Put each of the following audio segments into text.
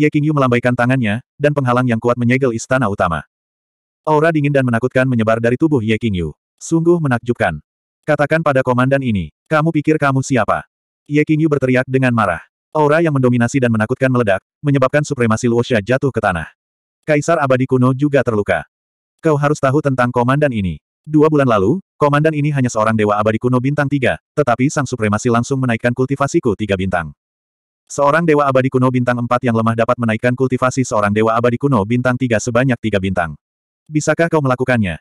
Ye Qingyu melambaikan tangannya, dan penghalang yang kuat menyegel istana utama. Aura dingin dan menakutkan menyebar dari tubuh Ye Qingyu. Sungguh menakjubkan. Katakan pada komandan ini, kamu pikir kamu siapa? Ye Qingyu berteriak dengan marah. Aura yang mendominasi dan menakutkan meledak, menyebabkan supremasi Luosha jatuh ke tanah. Kaisar abadi kuno juga terluka. Kau harus tahu tentang komandan ini. Dua bulan lalu, komandan ini hanya seorang dewa abadi kuno bintang tiga, tetapi sang supremasi langsung menaikkan kultivasiku tiga bintang. Seorang dewa abadi kuno bintang 4 yang lemah dapat menaikkan kultivasi seorang dewa abadi kuno bintang 3 sebanyak tiga bintang. Bisakah kau melakukannya?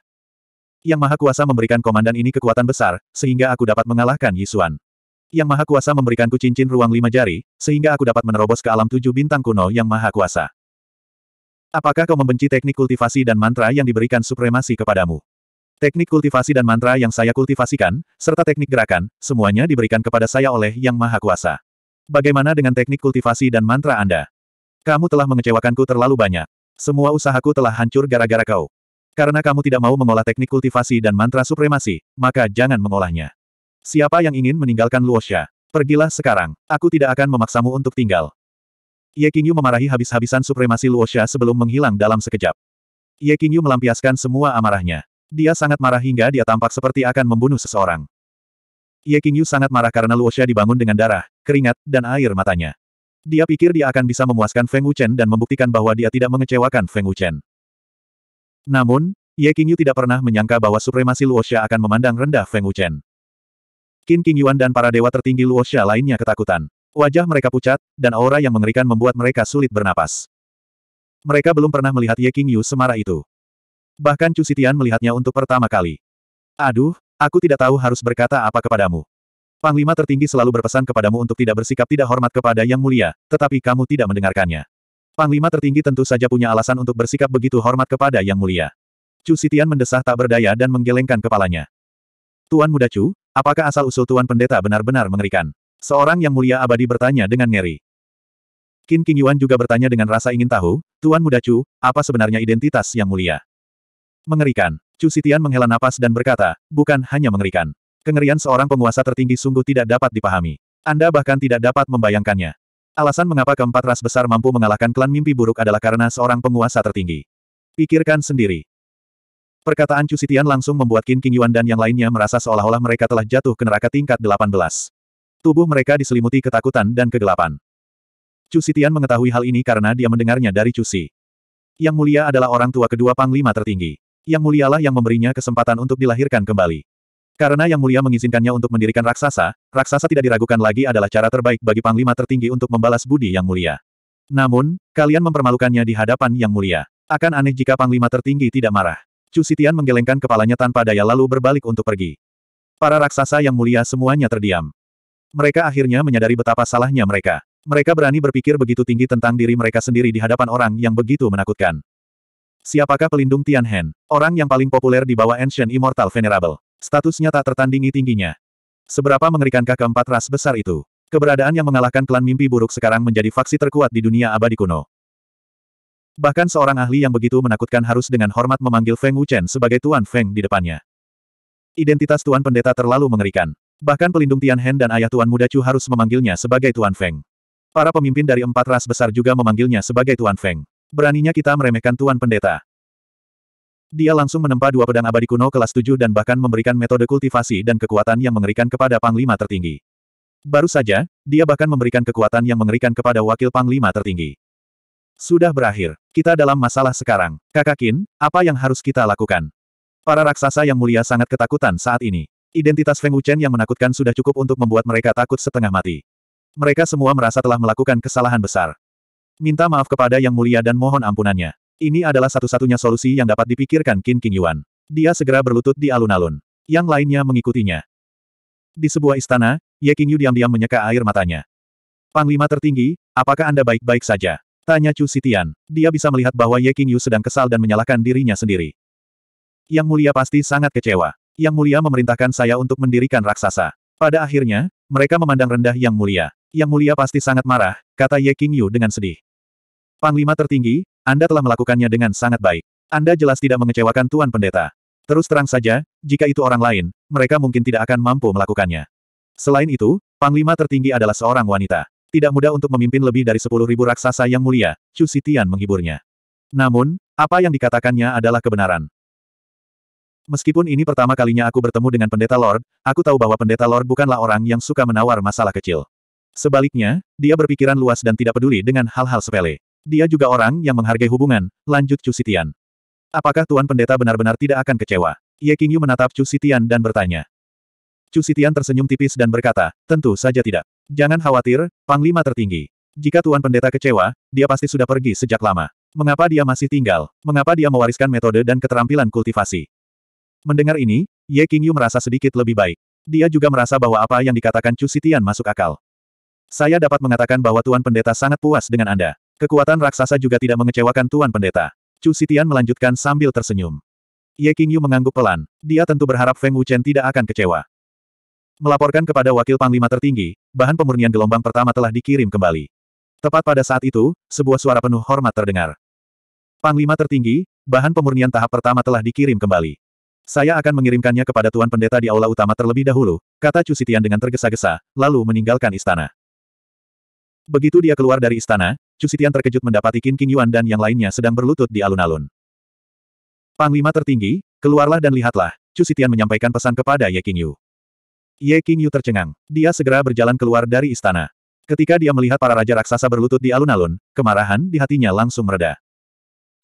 Yang Maha Kuasa memberikan komandan ini kekuatan besar, sehingga aku dapat mengalahkan Yisuan. Yang Maha Kuasa memberikanku cincin ruang lima jari, sehingga aku dapat menerobos ke alam tujuh bintang kuno Yang Maha Kuasa. Apakah kau membenci teknik kultivasi dan mantra yang diberikan supremasi kepadamu? Teknik kultivasi dan mantra yang saya kultivasikan, serta teknik gerakan, semuanya diberikan kepada saya oleh Yang Maha Kuasa. Bagaimana dengan teknik kultivasi dan mantra Anda? Kamu telah mengecewakanku terlalu banyak. Semua usahaku telah hancur gara-gara kau. Karena kamu tidak mau mengolah teknik kultivasi dan mantra supremasi, maka jangan mengolahnya. Siapa yang ingin meninggalkan Luosha? Pergilah sekarang, aku tidak akan memaksamu untuk tinggal. Ye Qingyu memarahi habis-habisan supremasi Luosha sebelum menghilang dalam sekejap. Ye Qingyu melampiaskan semua amarahnya. Dia sangat marah hingga dia tampak seperti akan membunuh seseorang. Ye Qingyu sangat marah karena Luosha dibangun dengan darah, keringat, dan air matanya. Dia pikir dia akan bisa memuaskan Feng Wuchen dan membuktikan bahwa dia tidak mengecewakan Feng Wuchen. Namun, Ye Qingyu tidak pernah menyangka bahwa supremasi Luosha akan memandang rendah Feng Wuchen. Qin Qingyuan dan para dewa tertinggi Luosha lainnya ketakutan. Wajah mereka pucat, dan aura yang mengerikan membuat mereka sulit bernapas. Mereka belum pernah melihat Ye Qingyu semarah itu. Bahkan Chu Sitian melihatnya untuk pertama kali. Aduh, aku tidak tahu harus berkata apa kepadamu. Panglima tertinggi selalu berpesan kepadamu untuk tidak bersikap tidak hormat kepada yang mulia, tetapi kamu tidak mendengarkannya. Panglima tertinggi tentu saja punya alasan untuk bersikap begitu hormat kepada yang mulia. Chu Sitian mendesah tak berdaya dan menggelengkan kepalanya. Tuan Muda Chu, apakah asal-usul Tuan Pendeta benar-benar mengerikan? Seorang yang mulia abadi bertanya dengan ngeri. Qin King Yuan juga bertanya dengan rasa ingin tahu, Tuan Muda Chu, apa sebenarnya identitas yang mulia? Mengerikan. Chu Sitian menghela napas dan berkata, bukan hanya mengerikan. Kengerian seorang penguasa tertinggi sungguh tidak dapat dipahami. Anda bahkan tidak dapat membayangkannya. Alasan mengapa keempat ras besar mampu mengalahkan klan mimpi buruk adalah karena seorang penguasa tertinggi. Pikirkan sendiri. Perkataan Chu Sitian langsung membuat Qin King Yuan dan yang lainnya merasa seolah-olah mereka telah jatuh ke neraka tingkat 18. Tubuh mereka diselimuti ketakutan dan kegelapan. Chu Sitian mengetahui hal ini karena dia mendengarnya dari Chu Si. Yang mulia adalah orang tua kedua panglima tertinggi. Yang Mulialah yang memberinya kesempatan untuk dilahirkan kembali. Karena Yang Mulia mengizinkannya untuk mendirikan raksasa, raksasa tidak diragukan lagi adalah cara terbaik bagi Panglima tertinggi untuk membalas budi Yang Mulia. Namun, kalian mempermalukannya di hadapan Yang Mulia. Akan aneh jika Panglima tertinggi tidak marah. Chu Sitian menggelengkan kepalanya tanpa daya lalu berbalik untuk pergi. Para raksasa Yang Mulia semuanya terdiam. Mereka akhirnya menyadari betapa salahnya mereka. Mereka berani berpikir begitu tinggi tentang diri mereka sendiri di hadapan orang yang begitu menakutkan. Siapakah pelindung Tian Hen? Orang yang paling populer di bawah Ancient Immortal Venerable. Statusnya tak tertandingi tingginya. Seberapa mengerikankah keempat ras besar itu? Keberadaan yang mengalahkan klan mimpi buruk sekarang menjadi faksi terkuat di dunia abadi kuno. Bahkan seorang ahli yang begitu menakutkan harus dengan hormat memanggil Feng Wuchen sebagai Tuan Feng di depannya. Identitas Tuan Pendeta terlalu mengerikan. Bahkan pelindung Tian Hen dan ayah Tuan Muda Chu harus memanggilnya sebagai Tuan Feng. Para pemimpin dari empat ras besar juga memanggilnya sebagai Tuan Feng. Beraninya kita meremehkan Tuan Pendeta. Dia langsung menempa dua pedang abadi kuno kelas 7 dan bahkan memberikan metode kultivasi dan kekuatan yang mengerikan kepada Panglima tertinggi. Baru saja, dia bahkan memberikan kekuatan yang mengerikan kepada wakil Panglima tertinggi. Sudah berakhir. Kita dalam masalah sekarang. Kakak Kin, apa yang harus kita lakukan? Para raksasa yang mulia sangat ketakutan saat ini. Identitas Feng Wuchen yang menakutkan sudah cukup untuk membuat mereka takut setengah mati. Mereka semua merasa telah melakukan kesalahan besar. Minta maaf kepada Yang Mulia dan mohon ampunannya. Ini adalah satu-satunya solusi yang dapat dipikirkan Qin King Yuan. Dia segera berlutut di alun-alun. Yang lainnya mengikutinya. Di sebuah istana, Ye Qingyu diam-diam menyeka air matanya. Panglima tertinggi, apakah Anda baik-baik saja? Tanya Chu Sitian. Dia bisa melihat bahwa Ye Qingyu sedang kesal dan menyalahkan dirinya sendiri. Yang mulia pasti sangat kecewa. Yang mulia memerintahkan saya untuk mendirikan raksasa. Pada akhirnya, mereka memandang rendah Yang mulia. Yang mulia pasti sangat marah, kata Ye Qingyu dengan sedih. Panglima tertinggi, Anda telah melakukannya dengan sangat baik. Anda jelas tidak mengecewakan Tuan Pendeta. Terus terang saja, jika itu orang lain, mereka mungkin tidak akan mampu melakukannya. Selain itu, Panglima tertinggi adalah seorang wanita. Tidak mudah untuk memimpin lebih dari sepuluh ribu raksasa yang mulia, Chu Sitian menghiburnya. Namun, apa yang dikatakannya adalah kebenaran. Meskipun ini pertama kalinya aku bertemu dengan pendeta Lord, aku tahu bahwa pendeta Lord bukanlah orang yang suka menawar masalah kecil. Sebaliknya, dia berpikiran luas dan tidak peduli dengan hal-hal sepele. Dia juga orang yang menghargai hubungan, lanjut Chu Sitian. Apakah Tuan Pendeta benar-benar tidak akan kecewa? Ye Qingyu menatap Chu Sitian dan bertanya. Chu Sitian tersenyum tipis dan berkata, tentu saja tidak. Jangan khawatir, Panglima tertinggi. Jika Tuan Pendeta kecewa, dia pasti sudah pergi sejak lama. Mengapa dia masih tinggal? Mengapa dia mewariskan metode dan keterampilan kultivasi? Mendengar ini, Ye Qingyu merasa sedikit lebih baik. Dia juga merasa bahwa apa yang dikatakan Chu Sitian masuk akal. Saya dapat mengatakan bahwa Tuan Pendeta sangat puas dengan Anda. Kekuatan raksasa juga tidak mengecewakan Tuan Pendeta. Chu Sitian melanjutkan sambil tersenyum. Ye King Yu mengangguk pelan, dia tentu berharap Feng Wuchen tidak akan kecewa. Melaporkan kepada wakil panglima tertinggi, bahan pemurnian gelombang pertama telah dikirim kembali. Tepat pada saat itu, sebuah suara penuh hormat terdengar. Panglima tertinggi, bahan pemurnian tahap pertama telah dikirim kembali. Saya akan mengirimkannya kepada Tuan Pendeta di aula utama terlebih dahulu, kata Chu Sitian dengan tergesa-gesa, lalu meninggalkan istana. Begitu dia keluar dari istana, Cusitian terkejut mendapati Qin King Yuan dan yang lainnya sedang berlutut di alun-alun. Panglima tertinggi, keluarlah dan lihatlah, Cusitian menyampaikan pesan kepada Ye King Yu. Ye King Yu tercengang. Dia segera berjalan keluar dari istana. Ketika dia melihat para raja raksasa berlutut di alun-alun, kemarahan di hatinya langsung mereda.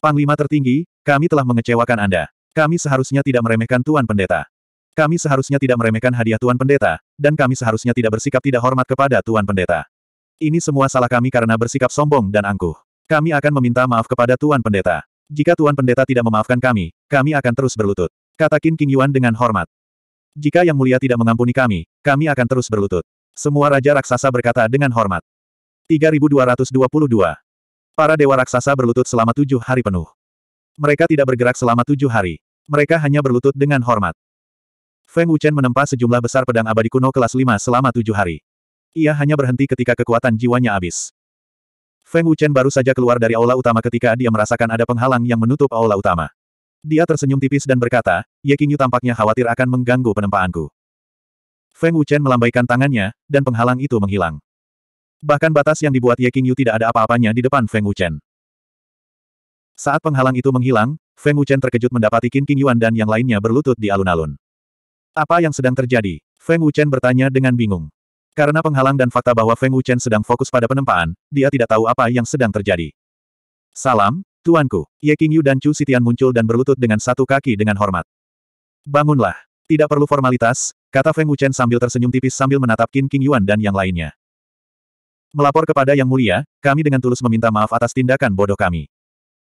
Panglima tertinggi, kami telah mengecewakan Anda. Kami seharusnya tidak meremehkan Tuan Pendeta. Kami seharusnya tidak meremehkan hadiah Tuan Pendeta, dan kami seharusnya tidak bersikap tidak hormat kepada Tuan Pendeta. Ini semua salah kami karena bersikap sombong dan angkuh. Kami akan meminta maaf kepada Tuan Pendeta. Jika Tuan Pendeta tidak memaafkan kami, kami akan terus berlutut. Kata Qin King Yuan dengan hormat. Jika Yang Mulia tidak mengampuni kami, kami akan terus berlutut. Semua Raja Raksasa berkata dengan hormat. 3222 Para Dewa Raksasa berlutut selama tujuh hari penuh. Mereka tidak bergerak selama tujuh hari. Mereka hanya berlutut dengan hormat. Feng Wuchen menempa sejumlah besar pedang abadi kuno kelas 5 selama tujuh hari. Ia hanya berhenti ketika kekuatan jiwanya habis. Feng Wuchen baru saja keluar dari aula utama ketika dia merasakan ada penghalang yang menutup aula utama. Dia tersenyum tipis dan berkata, Ye Qingyu tampaknya khawatir akan mengganggu penempaanku. Feng Wuchen melambaikan tangannya, dan penghalang itu menghilang. Bahkan batas yang dibuat Ye Qingyu tidak ada apa-apanya di depan Feng Wuchen. Saat penghalang itu menghilang, Feng Wuchen terkejut mendapati Qin Qingyuan dan yang lainnya berlutut di alun-alun. Apa yang sedang terjadi? Feng Wuchen bertanya dengan bingung. Karena penghalang dan fakta bahwa Feng Wuchen sedang fokus pada penempaan, dia tidak tahu apa yang sedang terjadi. Salam, Tuanku. Ye Yu dan Chu Sitian muncul dan berlutut dengan satu kaki dengan hormat. Bangunlah. Tidak perlu formalitas, kata Feng Wuchen sambil tersenyum tipis sambil menatap Qin King Yuan dan yang lainnya. Melapor kepada Yang Mulia, kami dengan tulus meminta maaf atas tindakan bodoh kami.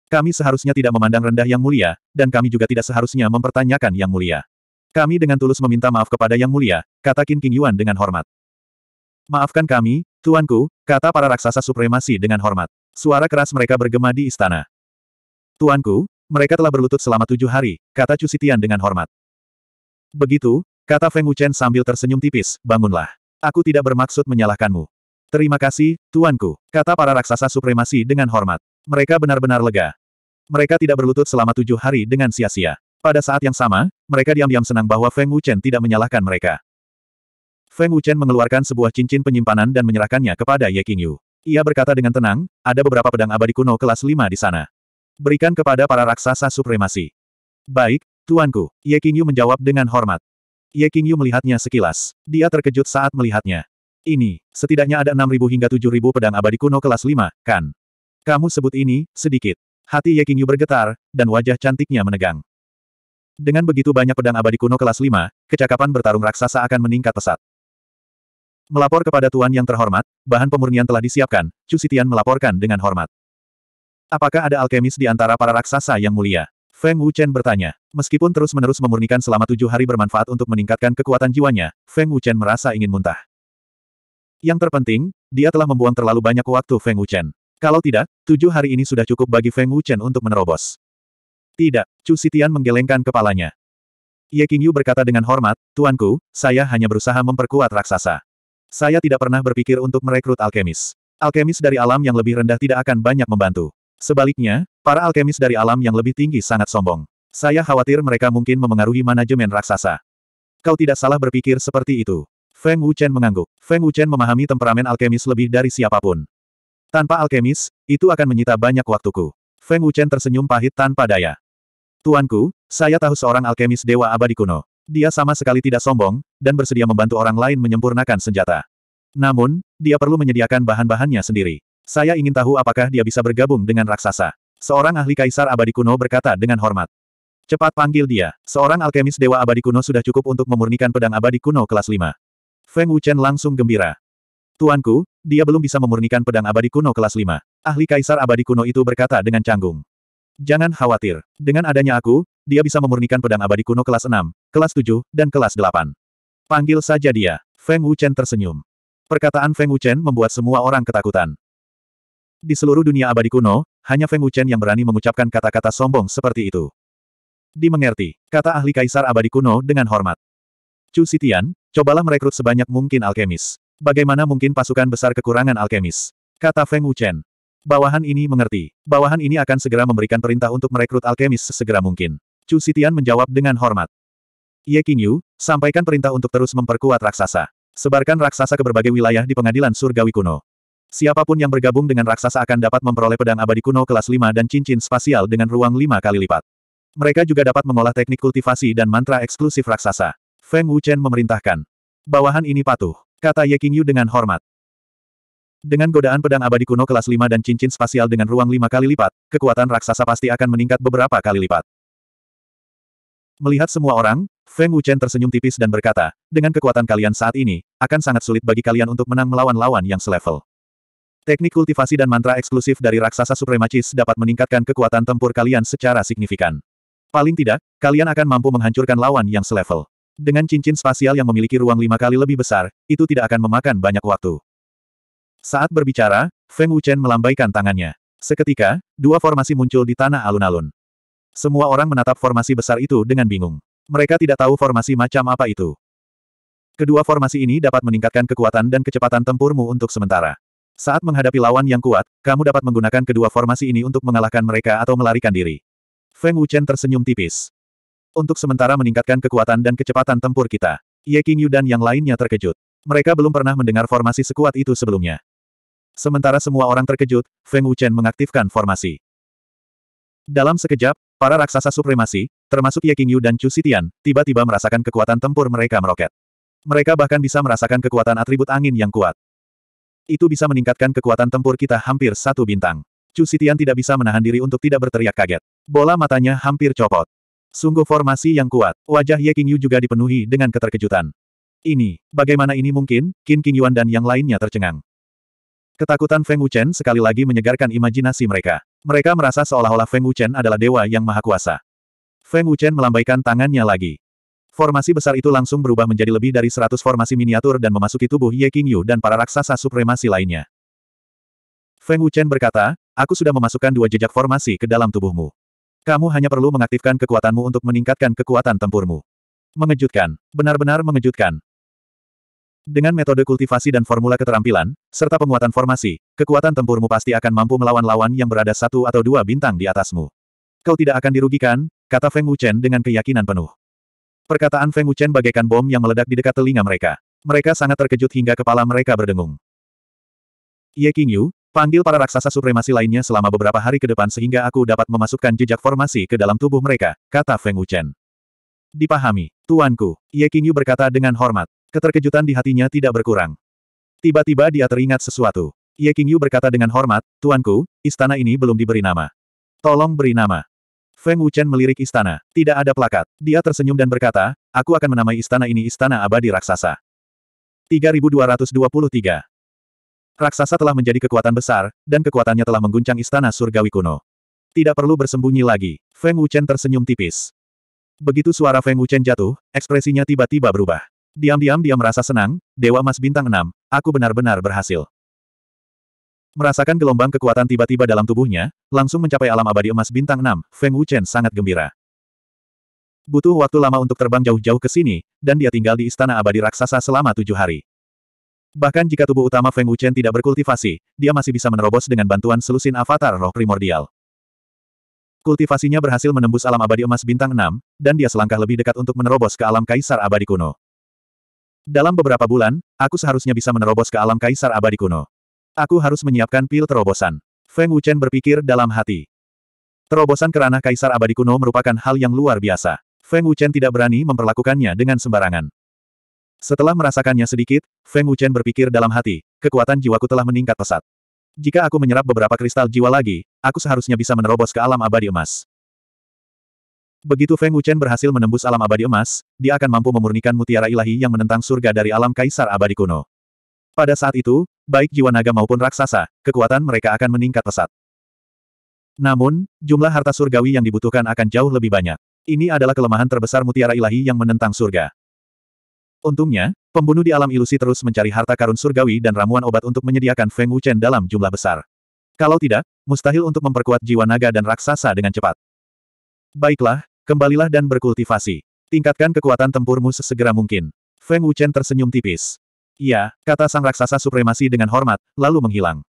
Kami seharusnya tidak memandang rendah Yang Mulia, dan kami juga tidak seharusnya mempertanyakan Yang Mulia. Kami dengan tulus meminta maaf kepada Yang Mulia, kata Qin King Yuan dengan hormat. Maafkan kami, Tuanku, kata para raksasa supremasi dengan hormat. Suara keras mereka bergema di istana. Tuanku, mereka telah berlutut selama tujuh hari, kata Cusitian dengan hormat. Begitu, kata Feng Wuchen sambil tersenyum tipis, bangunlah. Aku tidak bermaksud menyalahkanmu. Terima kasih, Tuanku, kata para raksasa supremasi dengan hormat. Mereka benar-benar lega. Mereka tidak berlutut selama tujuh hari dengan sia-sia. Pada saat yang sama, mereka diam-diam senang bahwa Feng Wuchen tidak menyalahkan mereka. Feng Wuchen mengeluarkan sebuah cincin penyimpanan dan menyerahkannya kepada Ye Qingyu. Ia berkata dengan tenang, ada beberapa pedang abadi kuno kelas 5 di sana. Berikan kepada para raksasa supremasi. Baik, Tuanku, Ye Qingyu menjawab dengan hormat. Ye Qingyu melihatnya sekilas. Dia terkejut saat melihatnya. Ini, setidaknya ada 6.000 hingga 7.000 pedang abadi kuno kelas 5, kan? Kamu sebut ini, sedikit. Hati Ye Qingyu bergetar, dan wajah cantiknya menegang. Dengan begitu banyak pedang abadi kuno kelas 5, kecakapan bertarung raksasa akan meningkat pesat. Melapor kepada Tuan yang terhormat, bahan pemurnian telah disiapkan, Chu Sitian melaporkan dengan hormat. Apakah ada alkemis di antara para raksasa yang mulia? Feng Wuchen bertanya. Meskipun terus-menerus memurnikan selama tujuh hari bermanfaat untuk meningkatkan kekuatan jiwanya, Feng Wuchen merasa ingin muntah. Yang terpenting, dia telah membuang terlalu banyak waktu Feng Wuchen. Kalau tidak, tujuh hari ini sudah cukup bagi Feng Wuchen untuk menerobos. Tidak, Chu Sitian menggelengkan kepalanya. Ye Qingyu berkata dengan hormat, Tuanku, saya hanya berusaha memperkuat raksasa. Saya tidak pernah berpikir untuk merekrut alkemis. Alkemis dari alam yang lebih rendah tidak akan banyak membantu. Sebaliknya, para alkemis dari alam yang lebih tinggi sangat sombong. Saya khawatir mereka mungkin memengaruhi manajemen raksasa. Kau tidak salah berpikir seperti itu. Feng Wuchen mengangguk. Feng Wuchen memahami temperamen alkemis lebih dari siapapun. Tanpa alkemis, itu akan menyita banyak waktuku. Feng Wuchen tersenyum pahit tanpa daya. Tuanku, saya tahu seorang alkemis dewa abadi kuno. Dia sama sekali tidak sombong, dan bersedia membantu orang lain menyempurnakan senjata. Namun, dia perlu menyediakan bahan-bahannya sendiri. Saya ingin tahu apakah dia bisa bergabung dengan raksasa. Seorang ahli kaisar abadi kuno berkata dengan hormat. Cepat panggil dia. Seorang alkemis dewa abadi kuno sudah cukup untuk memurnikan pedang abadi kuno kelas 5. Feng Wuchen langsung gembira. Tuanku, dia belum bisa memurnikan pedang abadi kuno kelas 5. Ahli kaisar abadi kuno itu berkata dengan canggung. Jangan khawatir. Dengan adanya aku, dia bisa memurnikan pedang abadi kuno kelas 6, kelas 7, dan kelas 8. Panggil saja dia. Feng Wuchen tersenyum. Perkataan Feng Wuchen membuat semua orang ketakutan. Di seluruh dunia abadi kuno, hanya Feng Wuchen yang berani mengucapkan kata-kata sombong seperti itu. Dimengerti, kata ahli kaisar abadi kuno dengan hormat. Chu Sitian, cobalah merekrut sebanyak mungkin alkemis. Bagaimana mungkin pasukan besar kekurangan alkemis? Kata Feng Wuchen. Bawahan ini mengerti. Bawahan ini akan segera memberikan perintah untuk merekrut alkemis sesegera mungkin. Chu Sitian menjawab dengan hormat. Ye Qingyu, sampaikan perintah untuk terus memperkuat raksasa. Sebarkan raksasa ke berbagai wilayah di pengadilan surgawi kuno. Siapapun yang bergabung dengan raksasa akan dapat memperoleh pedang abadi kuno kelas 5 dan cincin spasial dengan ruang 5 kali lipat. Mereka juga dapat mengolah teknik kultivasi dan mantra eksklusif raksasa. Feng Wuchen memerintahkan. Bawahan ini patuh, kata Ye Qingyu dengan hormat. Dengan godaan pedang abadi kuno kelas 5 dan cincin spasial dengan ruang 5 kali lipat, kekuatan raksasa pasti akan meningkat beberapa kali lipat. Melihat semua orang, Feng Wuchen tersenyum tipis dan berkata, dengan kekuatan kalian saat ini, akan sangat sulit bagi kalian untuk menang melawan lawan yang selevel. Teknik kultivasi dan mantra eksklusif dari raksasa suprematis dapat meningkatkan kekuatan tempur kalian secara signifikan. Paling tidak, kalian akan mampu menghancurkan lawan yang selevel. Dengan cincin spasial yang memiliki ruang lima kali lebih besar, itu tidak akan memakan banyak waktu. Saat berbicara, Feng Wuchen melambaikan tangannya. Seketika, dua formasi muncul di tanah alun-alun. Semua orang menatap formasi besar itu dengan bingung. Mereka tidak tahu formasi macam apa itu. Kedua formasi ini dapat meningkatkan kekuatan dan kecepatan tempurmu untuk sementara. Saat menghadapi lawan yang kuat, kamu dapat menggunakan kedua formasi ini untuk mengalahkan mereka atau melarikan diri. Feng Wuchen tersenyum tipis. Untuk sementara meningkatkan kekuatan dan kecepatan tempur kita. Ye Qingyu dan yang lainnya terkejut. Mereka belum pernah mendengar formasi sekuat itu sebelumnya. Sementara semua orang terkejut, Feng Wuchen mengaktifkan formasi. Dalam sekejap, Para raksasa supremasi, termasuk Ye Qingyu dan Chu Sitian, tiba-tiba merasakan kekuatan tempur mereka meroket. Mereka bahkan bisa merasakan kekuatan atribut angin yang kuat. Itu bisa meningkatkan kekuatan tempur kita hampir satu bintang. Chu Sitian tidak bisa menahan diri untuk tidak berteriak kaget. Bola matanya hampir copot. Sungguh formasi yang kuat. Wajah Ye Qingyu juga dipenuhi dengan keterkejutan. Ini, bagaimana ini mungkin? Qin Qingyuan dan yang lainnya tercengang. Ketakutan Feng Wuchen sekali lagi menyegarkan imajinasi mereka. Mereka merasa seolah-olah Feng Wuchen adalah dewa yang maha kuasa. Feng Wuchen melambaikan tangannya lagi. Formasi besar itu langsung berubah menjadi lebih dari 100 formasi miniatur dan memasuki tubuh Ye Qingyu dan para raksasa supremasi lainnya. Feng Wuchen berkata, aku sudah memasukkan dua jejak formasi ke dalam tubuhmu. Kamu hanya perlu mengaktifkan kekuatanmu untuk meningkatkan kekuatan tempurmu. Mengejutkan, benar-benar mengejutkan. Dengan metode kultivasi dan formula keterampilan, serta penguatan formasi, kekuatan tempurmu pasti akan mampu melawan lawan yang berada satu atau dua bintang di atasmu. Kau tidak akan dirugikan, kata Feng Wuchen dengan keyakinan penuh. Perkataan Feng Wuchen bagaikan bom yang meledak di dekat telinga mereka. Mereka sangat terkejut hingga kepala mereka berdengung. Ye Yu, panggil para raksasa supremasi lainnya selama beberapa hari ke depan sehingga aku dapat memasukkan jejak formasi ke dalam tubuh mereka, kata Feng Wuchen. Dipahami, tuanku, Ye Yu berkata dengan hormat. Keterkejutan di hatinya tidak berkurang. Tiba-tiba dia teringat sesuatu. Ye Qingyu berkata dengan hormat, Tuanku, istana ini belum diberi nama. Tolong beri nama. Feng Wuchen melirik istana. Tidak ada plakat. Dia tersenyum dan berkata, aku akan menamai istana ini Istana Abadi Raksasa. 3223 Raksasa telah menjadi kekuatan besar, dan kekuatannya telah mengguncang istana surgawi kuno. Tidak perlu bersembunyi lagi. Feng Wuchen tersenyum tipis. Begitu suara Feng Wuchen jatuh, ekspresinya tiba-tiba berubah. Diam-diam dia merasa senang, Dewa Mas Bintang 6, aku benar-benar berhasil. Merasakan gelombang kekuatan tiba-tiba dalam tubuhnya, langsung mencapai alam abadi emas bintang 6, Feng Wuchen sangat gembira. Butuh waktu lama untuk terbang jauh-jauh ke sini, dan dia tinggal di istana abadi raksasa selama tujuh hari. Bahkan jika tubuh utama Feng Wuchen tidak berkultivasi, dia masih bisa menerobos dengan bantuan selusin avatar roh primordial. Kultivasinya berhasil menembus alam abadi emas bintang 6, dan dia selangkah lebih dekat untuk menerobos ke alam kaisar abadi kuno. Dalam beberapa bulan, aku seharusnya bisa menerobos ke alam kaisar abadi kuno. Aku harus menyiapkan pil terobosan. Feng Wuchen berpikir dalam hati. Terobosan ke ranah kaisar abadi kuno merupakan hal yang luar biasa. Feng Wuchen tidak berani memperlakukannya dengan sembarangan. Setelah merasakannya sedikit, Feng Wuchen berpikir dalam hati, kekuatan jiwaku telah meningkat pesat. Jika aku menyerap beberapa kristal jiwa lagi, aku seharusnya bisa menerobos ke alam abadi emas. Begitu Feng Wuchen berhasil menembus alam abadi emas, dia akan mampu memurnikan mutiara ilahi yang menentang surga dari alam kaisar abadi kuno. Pada saat itu, baik jiwa naga maupun raksasa, kekuatan mereka akan meningkat pesat. Namun, jumlah harta surgawi yang dibutuhkan akan jauh lebih banyak. Ini adalah kelemahan terbesar mutiara ilahi yang menentang surga. Untungnya, pembunuh di alam ilusi terus mencari harta karun surgawi dan ramuan obat untuk menyediakan Feng Wuchen dalam jumlah besar. Kalau tidak, mustahil untuk memperkuat jiwa naga dan raksasa dengan cepat. Baiklah, Kembalilah dan berkultivasi. Tingkatkan kekuatan tempurmu sesegera mungkin. Feng Wuchen tersenyum tipis. Iya, kata sang raksasa supremasi dengan hormat, lalu menghilang.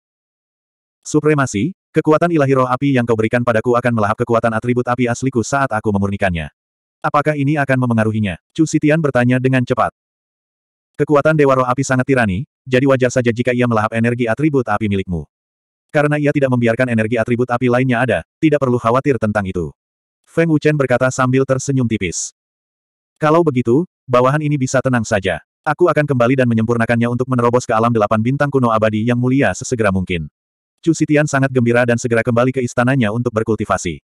Supremasi, kekuatan ilahi roh api yang kau berikan padaku akan melahap kekuatan atribut api asliku saat aku memurnikannya. Apakah ini akan memengaruhinya? Chu Sitian bertanya dengan cepat. Kekuatan Dewa Roh Api sangat tirani, jadi wajar saja jika ia melahap energi atribut api milikmu. Karena ia tidak membiarkan energi atribut api lainnya ada, tidak perlu khawatir tentang itu. Feng Wuchen berkata sambil tersenyum tipis. Kalau begitu, bawahan ini bisa tenang saja. Aku akan kembali dan menyempurnakannya untuk menerobos ke alam delapan bintang kuno abadi yang mulia sesegera mungkin. Chu Sitian sangat gembira dan segera kembali ke istananya untuk berkultivasi.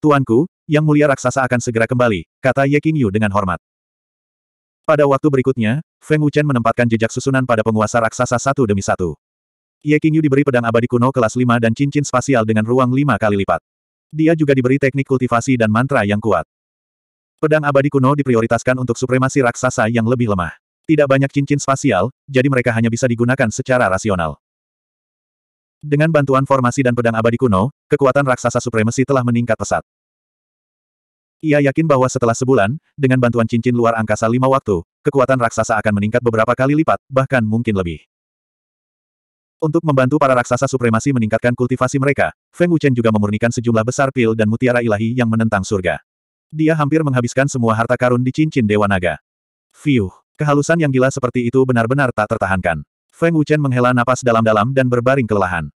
Tuanku, yang mulia raksasa akan segera kembali, kata Ye Qingyu dengan hormat. Pada waktu berikutnya, Feng Wuchen menempatkan jejak susunan pada penguasa raksasa satu demi satu. Ye Qingyu diberi pedang abadi kuno kelas 5 dan cincin spasial dengan ruang lima kali lipat. Dia juga diberi teknik kultivasi dan mantra yang kuat. Pedang abadi kuno diprioritaskan untuk supremasi raksasa yang lebih lemah. Tidak banyak cincin spasial, jadi mereka hanya bisa digunakan secara rasional. Dengan bantuan formasi dan pedang abadi kuno, kekuatan raksasa supremasi telah meningkat pesat. Ia yakin bahwa setelah sebulan, dengan bantuan cincin luar angkasa lima waktu, kekuatan raksasa akan meningkat beberapa kali lipat, bahkan mungkin lebih. Untuk membantu para raksasa supremasi meningkatkan kultivasi mereka, Feng Wuchen juga memurnikan sejumlah besar pil dan mutiara ilahi yang menentang surga. Dia hampir menghabiskan semua harta karun di cincin Dewa Naga. Fiuh, kehalusan yang gila seperti itu benar-benar tak tertahankan. Feng Wuchen menghela napas dalam-dalam dan berbaring kelelahan.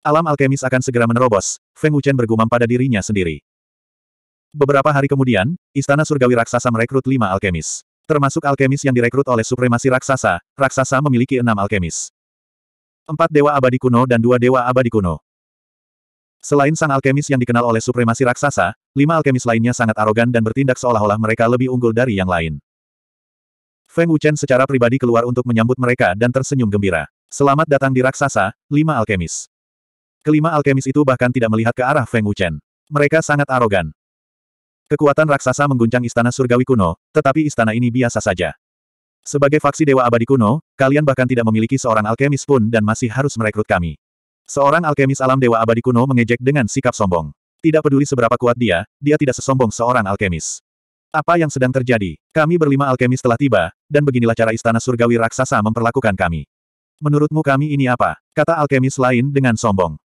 Alam alkemis akan segera menerobos, Feng Wuchen bergumam pada dirinya sendiri. Beberapa hari kemudian, Istana Surgawi Raksasa merekrut lima alkemis. Termasuk alkemis yang direkrut oleh supremasi raksasa, raksasa memiliki enam alkemis. Empat dewa abadi kuno dan dua dewa abadi kuno. Selain sang alkemis yang dikenal oleh supremasi raksasa, lima alkemis lainnya sangat arogan dan bertindak seolah-olah mereka lebih unggul dari yang lain. Feng Wuchen secara pribadi keluar untuk menyambut mereka dan tersenyum gembira. Selamat datang di raksasa, lima alkemis. Kelima alkemis itu bahkan tidak melihat ke arah Feng Wuchen. Mereka sangat arogan. Kekuatan raksasa mengguncang istana surgawi kuno, tetapi istana ini biasa saja. Sebagai faksi Dewa Abadi Kuno, kalian bahkan tidak memiliki seorang alkemis pun dan masih harus merekrut kami. Seorang alkemis alam Dewa Abadi Kuno mengejek dengan sikap sombong. Tidak peduli seberapa kuat dia, dia tidak sesombong seorang alkemis. Apa yang sedang terjadi? Kami berlima alkemis telah tiba, dan beginilah cara istana surgawi raksasa memperlakukan kami. Menurutmu kami ini apa? Kata alkemis lain dengan sombong.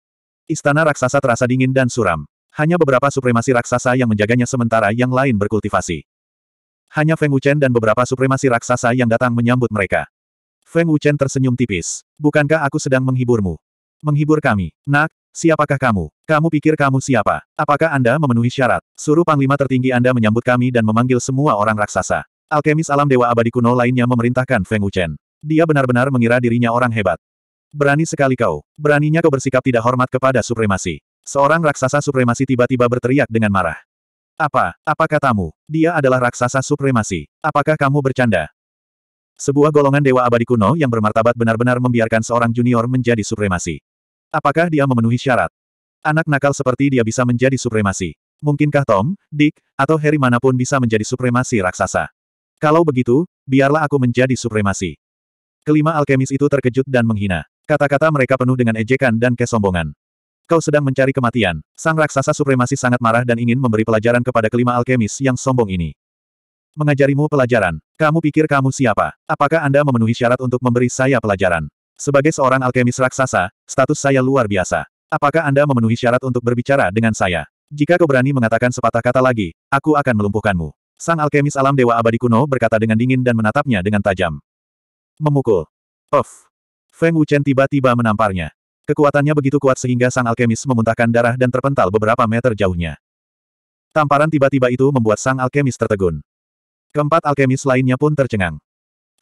Istana raksasa terasa dingin dan suram. Hanya beberapa supremasi raksasa yang menjaganya sementara yang lain berkultivasi. Hanya Feng Wuchen dan beberapa supremasi raksasa yang datang menyambut mereka. Feng Wuchen tersenyum tipis. Bukankah aku sedang menghiburmu? Menghibur kami. Nak, siapakah kamu? Kamu pikir kamu siapa? Apakah Anda memenuhi syarat? Suruh Panglima tertinggi Anda menyambut kami dan memanggil semua orang raksasa. Alkemis alam dewa abadi kuno lainnya memerintahkan Feng Wuchen. Dia benar-benar mengira dirinya orang hebat. Berani sekali kau. Beraninya kau bersikap tidak hormat kepada supremasi. Seorang raksasa supremasi tiba-tiba berteriak dengan marah. Apa, apa katamu? Dia adalah raksasa supremasi. Apakah kamu bercanda? Sebuah golongan dewa abadi kuno yang bermartabat benar-benar membiarkan seorang junior menjadi supremasi. Apakah dia memenuhi syarat? Anak nakal seperti dia bisa menjadi supremasi. Mungkinkah Tom, Dick, atau Harry manapun bisa menjadi supremasi raksasa? Kalau begitu, biarlah aku menjadi supremasi. Kelima alkemis itu terkejut dan menghina. Kata-kata mereka penuh dengan ejekan dan kesombongan. Kau sedang mencari kematian. Sang raksasa supremasi sangat marah dan ingin memberi pelajaran kepada kelima alkemis yang sombong ini. Mengajarimu pelajaran. Kamu pikir kamu siapa? Apakah Anda memenuhi syarat untuk memberi saya pelajaran? Sebagai seorang alkemis raksasa, status saya luar biasa. Apakah Anda memenuhi syarat untuk berbicara dengan saya? Jika kau berani mengatakan sepatah kata lagi, aku akan melumpuhkanmu. Sang alkemis alam dewa abadi kuno berkata dengan dingin dan menatapnya dengan tajam. Memukul. Of. Feng Wuchen tiba-tiba menamparnya. Kekuatannya begitu kuat sehingga sang alkemis memuntahkan darah dan terpental beberapa meter jauhnya. Tamparan tiba-tiba itu membuat sang alkemis tertegun. Keempat alkemis lainnya pun tercengang.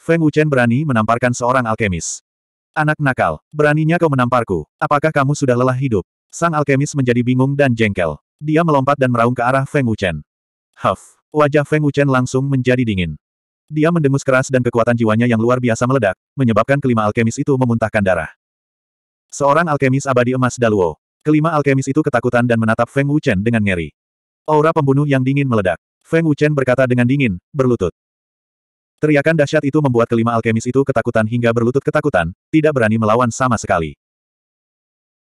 Feng Wuchen berani menamparkan seorang alkemis. Anak nakal, beraninya kau menamparku. Apakah kamu sudah lelah hidup? Sang alkemis menjadi bingung dan jengkel. Dia melompat dan meraung ke arah Feng Wuchen. Huff, wajah Feng Wuchen langsung menjadi dingin. Dia mendengus keras dan kekuatan jiwanya yang luar biasa meledak, menyebabkan kelima alkemis itu memuntahkan darah. Seorang alkemis abadi emas Daluo. Kelima alkemis itu ketakutan dan menatap Feng Wuchen dengan ngeri. Aura pembunuh yang dingin meledak. Feng Wuchen berkata dengan dingin, berlutut. Teriakan dahsyat itu membuat kelima alkemis itu ketakutan hingga berlutut ketakutan, tidak berani melawan sama sekali.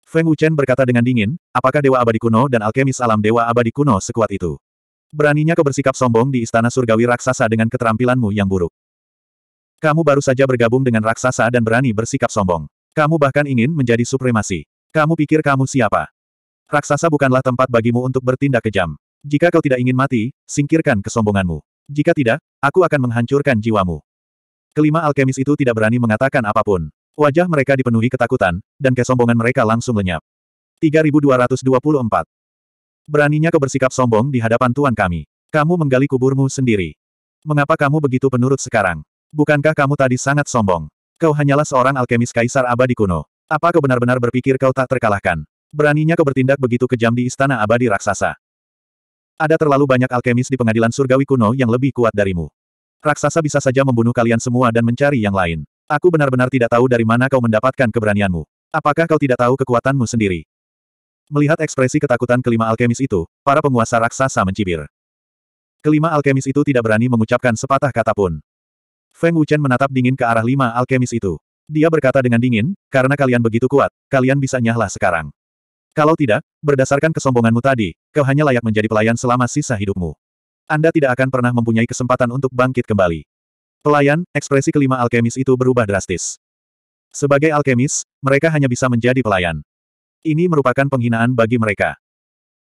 Feng Wuchen berkata dengan dingin, apakah Dewa Abadi Kuno dan alkemis alam Dewa Abadi Kuno sekuat itu? Beraninya kau bersikap sombong di istana surgawi raksasa dengan keterampilanmu yang buruk. Kamu baru saja bergabung dengan raksasa dan berani bersikap sombong. Kamu bahkan ingin menjadi supremasi. Kamu pikir kamu siapa? Raksasa bukanlah tempat bagimu untuk bertindak kejam. Jika kau tidak ingin mati, singkirkan kesombonganmu. Jika tidak, aku akan menghancurkan jiwamu. Kelima alkemis itu tidak berani mengatakan apapun. Wajah mereka dipenuhi ketakutan, dan kesombongan mereka langsung lenyap. 3224 Beraninya kau bersikap sombong di hadapan tuan kami. Kamu menggali kuburmu sendiri. Mengapa kamu begitu penurut sekarang? Bukankah kamu tadi sangat sombong? Kau hanyalah seorang alkemis kaisar abadi kuno. Apa kau benar-benar berpikir kau tak terkalahkan? Beraninya kau bertindak begitu kejam di istana abadi raksasa. Ada terlalu banyak alkemis di pengadilan surgawi kuno yang lebih kuat darimu. Raksasa bisa saja membunuh kalian semua dan mencari yang lain. Aku benar-benar tidak tahu dari mana kau mendapatkan keberanianmu. Apakah kau tidak tahu kekuatanmu sendiri? Melihat ekspresi ketakutan kelima alkemis itu, para penguasa raksasa mencibir. Kelima alkemis itu tidak berani mengucapkan sepatah kata pun. Feng Wuchen menatap dingin ke arah lima alkemis itu. Dia berkata dengan dingin, karena kalian begitu kuat, kalian bisa nyahlah sekarang. Kalau tidak, berdasarkan kesombonganmu tadi, kau hanya layak menjadi pelayan selama sisa hidupmu. Anda tidak akan pernah mempunyai kesempatan untuk bangkit kembali. Pelayan, ekspresi kelima alkemis itu berubah drastis. Sebagai alkemis, mereka hanya bisa menjadi pelayan. Ini merupakan penghinaan bagi mereka.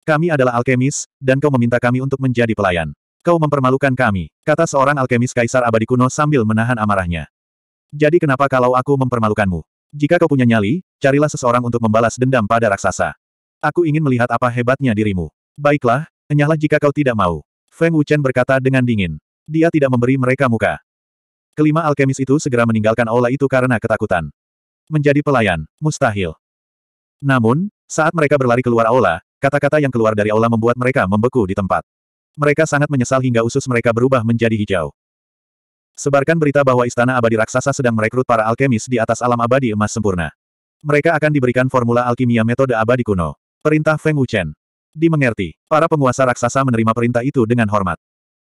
Kami adalah alkemis, dan kau meminta kami untuk menjadi pelayan. Kau mempermalukan kami, kata seorang alkemis kaisar abadi kuno sambil menahan amarahnya. Jadi kenapa kalau aku mempermalukanmu? Jika kau punya nyali, carilah seseorang untuk membalas dendam pada raksasa. Aku ingin melihat apa hebatnya dirimu. Baiklah, enyahlah jika kau tidak mau. Feng Wuchen berkata dengan dingin. Dia tidak memberi mereka muka. Kelima alkemis itu segera meninggalkan aula itu karena ketakutan. Menjadi pelayan, mustahil. Namun, saat mereka berlari keluar aula, kata-kata yang keluar dari aula membuat mereka membeku di tempat. Mereka sangat menyesal hingga usus mereka berubah menjadi hijau. Sebarkan berita bahwa Istana Abadi Raksasa sedang merekrut para alkemis di atas alam abadi emas sempurna. Mereka akan diberikan formula alkimia metode abadi kuno. Perintah Feng Wuchen. Dimengerti, para penguasa raksasa menerima perintah itu dengan hormat.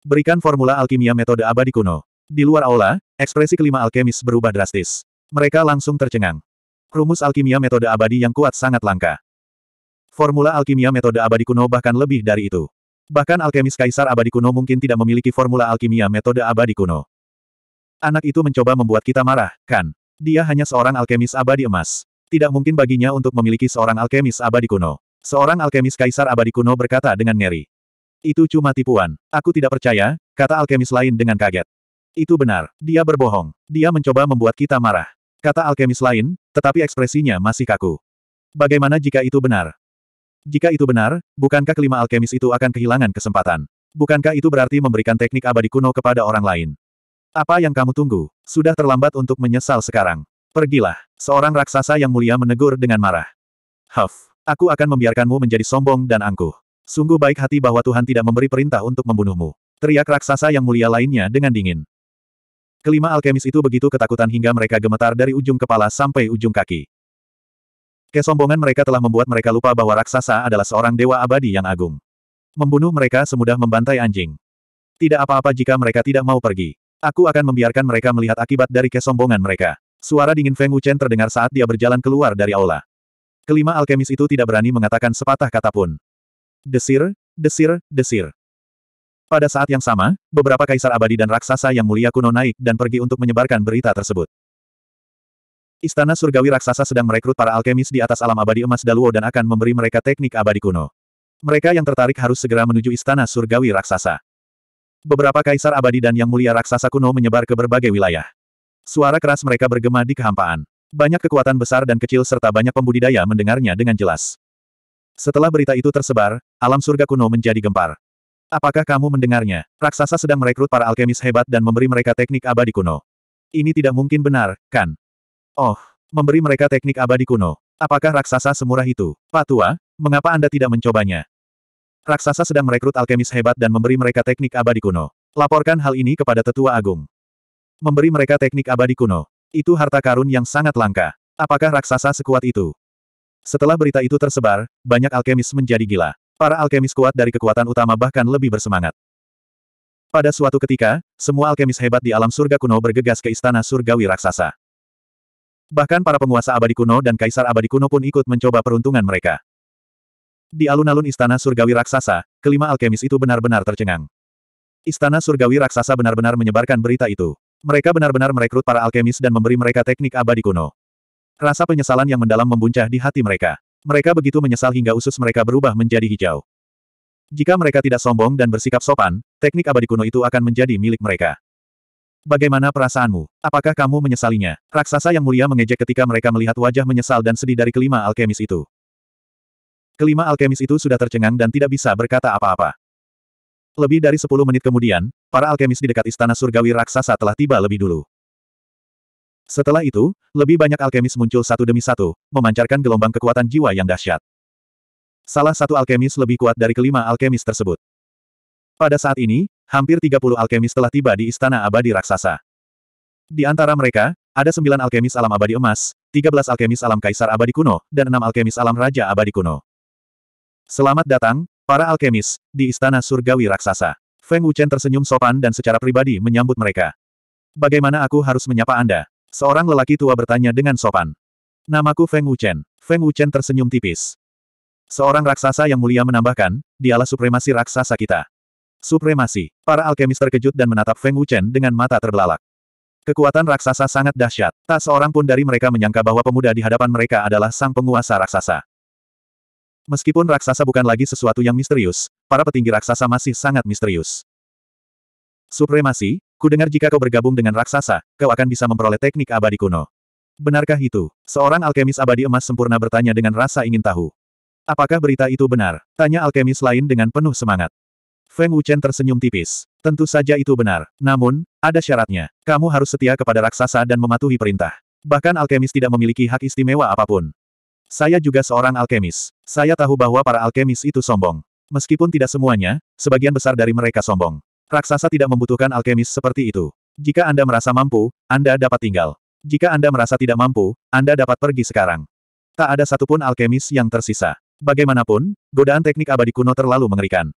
Berikan formula alkimia metode abadi kuno. Di luar aula, ekspresi kelima alkemis berubah drastis. Mereka langsung tercengang. Rumus alkimia metode abadi yang kuat sangat langka. Formula alkimia metode abadi kuno bahkan lebih dari itu. Bahkan alkemis kaisar abadi kuno mungkin tidak memiliki formula alkimia metode abadi kuno. Anak itu mencoba membuat kita marah, kan? Dia hanya seorang alkemis abadi emas. Tidak mungkin baginya untuk memiliki seorang alkemis abadi kuno. Seorang alkemis kaisar abadi kuno berkata dengan ngeri. Itu cuma tipuan. Aku tidak percaya, kata alkemis lain dengan kaget. Itu benar, dia berbohong. Dia mencoba membuat kita marah. Kata alkemis lain, tetapi ekspresinya masih kaku. Bagaimana jika itu benar? Jika itu benar, bukankah kelima alkemis itu akan kehilangan kesempatan? Bukankah itu berarti memberikan teknik abadi kuno kepada orang lain? Apa yang kamu tunggu? Sudah terlambat untuk menyesal sekarang. Pergilah. Seorang raksasa yang mulia menegur dengan marah. Huff. Aku akan membiarkanmu menjadi sombong dan angkuh. Sungguh baik hati bahwa Tuhan tidak memberi perintah untuk membunuhmu. Teriak raksasa yang mulia lainnya dengan dingin. Kelima alkemis itu begitu ketakutan hingga mereka gemetar dari ujung kepala sampai ujung kaki. Kesombongan mereka telah membuat mereka lupa bahwa raksasa adalah seorang dewa abadi yang agung. Membunuh mereka semudah membantai anjing. Tidak apa-apa jika mereka tidak mau pergi. Aku akan membiarkan mereka melihat akibat dari kesombongan mereka. Suara dingin Feng Wuchen terdengar saat dia berjalan keluar dari aula. Kelima alkemis itu tidak berani mengatakan sepatah kata pun. Desir, desir, desir. Pada saat yang sama, beberapa kaisar abadi dan raksasa yang mulia kuno naik dan pergi untuk menyebarkan berita tersebut. Istana surgawi raksasa sedang merekrut para alkemis di atas alam abadi emas Daluo dan akan memberi mereka teknik abadi kuno. Mereka yang tertarik harus segera menuju istana surgawi raksasa. Beberapa kaisar abadi dan yang mulia raksasa kuno menyebar ke berbagai wilayah. Suara keras mereka bergema di kehampaan. Banyak kekuatan besar dan kecil serta banyak pembudidaya mendengarnya dengan jelas. Setelah berita itu tersebar, alam surga kuno menjadi gempar. Apakah kamu mendengarnya? Raksasa sedang merekrut para alkemis hebat dan memberi mereka teknik abadi kuno. Ini tidak mungkin benar, kan? Oh, memberi mereka teknik abadi kuno. Apakah raksasa semurah itu? Pak Tua, mengapa Anda tidak mencobanya? Raksasa sedang merekrut alkemis hebat dan memberi mereka teknik abadi kuno. Laporkan hal ini kepada Tetua Agung. Memberi mereka teknik abadi kuno. Itu harta karun yang sangat langka. Apakah raksasa sekuat itu? Setelah berita itu tersebar, banyak alkemis menjadi gila. Para alkemis kuat dari kekuatan utama bahkan lebih bersemangat. Pada suatu ketika, semua alkemis hebat di alam surga kuno bergegas ke istana surgawi raksasa. Bahkan para penguasa abadi kuno dan kaisar abadi kuno pun ikut mencoba peruntungan mereka. Di alun-alun istana surgawi raksasa, kelima alkemis itu benar-benar tercengang. Istana surgawi raksasa benar-benar menyebarkan berita itu. Mereka benar-benar merekrut para alkemis dan memberi mereka teknik abadi kuno. Rasa penyesalan yang mendalam membuncah di hati mereka. Mereka begitu menyesal hingga usus mereka berubah menjadi hijau. Jika mereka tidak sombong dan bersikap sopan, teknik abadi kuno itu akan menjadi milik mereka. Bagaimana perasaanmu? Apakah kamu menyesalinya? Raksasa yang mulia mengejek ketika mereka melihat wajah menyesal dan sedih dari kelima alkemis itu. Kelima alkemis itu sudah tercengang dan tidak bisa berkata apa-apa. Lebih dari sepuluh menit kemudian, para alkemis di dekat istana surgawi raksasa telah tiba lebih dulu. Setelah itu, lebih banyak alkemis muncul satu demi satu, memancarkan gelombang kekuatan jiwa yang dahsyat. Salah satu alkemis lebih kuat dari kelima alkemis tersebut. Pada saat ini, hampir 30 alkemis telah tiba di Istana Abadi Raksasa. Di antara mereka, ada 9 alkemis alam abadi emas, 13 alkemis alam kaisar abadi kuno, dan 6 alkemis alam raja abadi kuno. Selamat datang, para alkemis, di Istana Surgawi Raksasa. Feng Wuchen tersenyum sopan dan secara pribadi menyambut mereka. Bagaimana aku harus menyapa Anda? Seorang lelaki tua bertanya dengan sopan. Namaku Feng Wuchen. Feng Wuchen tersenyum tipis. Seorang raksasa yang mulia menambahkan, dialah supremasi raksasa kita. Supremasi. Para alkemis terkejut dan menatap Feng Wuchen dengan mata terbelalak. Kekuatan raksasa sangat dahsyat. Tak seorang pun dari mereka menyangka bahwa pemuda di hadapan mereka adalah sang penguasa raksasa. Meskipun raksasa bukan lagi sesuatu yang misterius, para petinggi raksasa masih sangat misterius. Supremasi, ku dengar jika kau bergabung dengan raksasa, kau akan bisa memperoleh teknik abadi kuno. Benarkah itu? Seorang alkemis abadi emas sempurna bertanya dengan rasa ingin tahu. Apakah berita itu benar? Tanya alkemis lain dengan penuh semangat. Feng Wuchen tersenyum tipis. Tentu saja itu benar. Namun, ada syaratnya. Kamu harus setia kepada raksasa dan mematuhi perintah. Bahkan alkemis tidak memiliki hak istimewa apapun. Saya juga seorang alkemis. Saya tahu bahwa para alkemis itu sombong. Meskipun tidak semuanya, sebagian besar dari mereka sombong. Raksasa tidak membutuhkan alkemis seperti itu. Jika Anda merasa mampu, Anda dapat tinggal. Jika Anda merasa tidak mampu, Anda dapat pergi sekarang. Tak ada satupun alkemis yang tersisa. Bagaimanapun, godaan teknik abadi kuno terlalu mengerikan.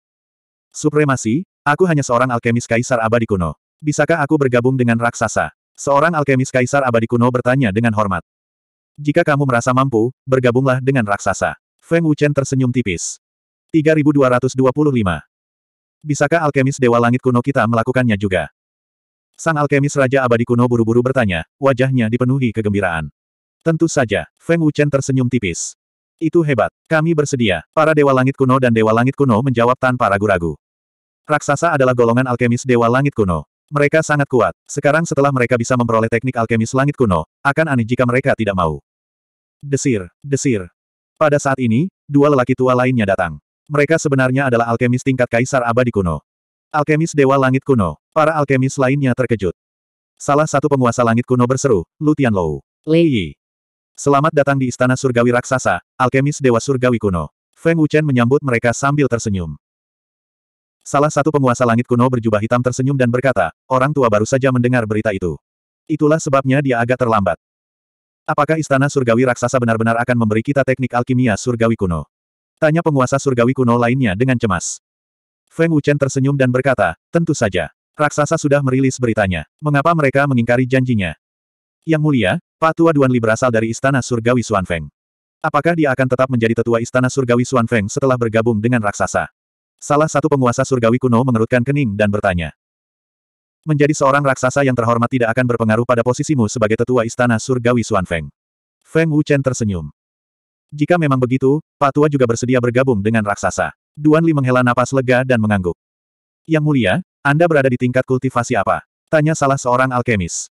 Supremasi, aku hanya seorang alkemis kaisar abadi kuno. Bisakah aku bergabung dengan raksasa? Seorang alkemis kaisar abadi kuno bertanya dengan hormat. Jika kamu merasa mampu, bergabunglah dengan raksasa. Feng Wuchen tersenyum tipis. 3225. Bisakah alkemis Dewa Langit kuno kita melakukannya juga? Sang alkemis Raja Abadi kuno buru-buru bertanya, wajahnya dipenuhi kegembiraan. Tentu saja, Feng Wuchen tersenyum tipis. Itu hebat, kami bersedia. Para Dewa Langit kuno dan Dewa Langit kuno menjawab tanpa ragu-ragu. Raksasa adalah golongan alkemis Dewa Langit Kuno. Mereka sangat kuat. Sekarang setelah mereka bisa memperoleh teknik alkemis Langit Kuno, akan aneh jika mereka tidak mau. Desir, desir. Pada saat ini, dua lelaki tua lainnya datang. Mereka sebenarnya adalah alkemis tingkat Kaisar Abadi Kuno. Alkemis Dewa Langit Kuno, para alkemis lainnya terkejut. Salah satu penguasa Langit Kuno berseru, Lutian Lou. Lei. Yi. Selamat datang di Istana Surgawi Raksasa, Alkemis Dewa Surgawi Kuno. Feng Wuchen menyambut mereka sambil tersenyum. Salah satu penguasa langit kuno berjubah hitam tersenyum dan berkata, orang tua baru saja mendengar berita itu. Itulah sebabnya dia agak terlambat. Apakah istana surgawi raksasa benar-benar akan memberi kita teknik alkimia surgawi kuno? Tanya penguasa surgawi kuno lainnya dengan cemas. Feng Wuchen tersenyum dan berkata, tentu saja. Raksasa sudah merilis beritanya. Mengapa mereka mengingkari janjinya? Yang mulia, Pak Tua Duan Li berasal dari istana surgawi Suan Feng. Apakah dia akan tetap menjadi tetua istana surgawi Suan Feng setelah bergabung dengan raksasa? Salah satu penguasa surgawi kuno mengerutkan kening dan bertanya. Menjadi seorang raksasa yang terhormat tidak akan berpengaruh pada posisimu sebagai tetua istana surgawi Suan Feng. Feng Wuchen tersenyum. Jika memang begitu, Pak tua juga bersedia bergabung dengan raksasa. Duan Li menghela napas lega dan mengangguk. Yang mulia, Anda berada di tingkat kultivasi apa? Tanya salah seorang alkemis.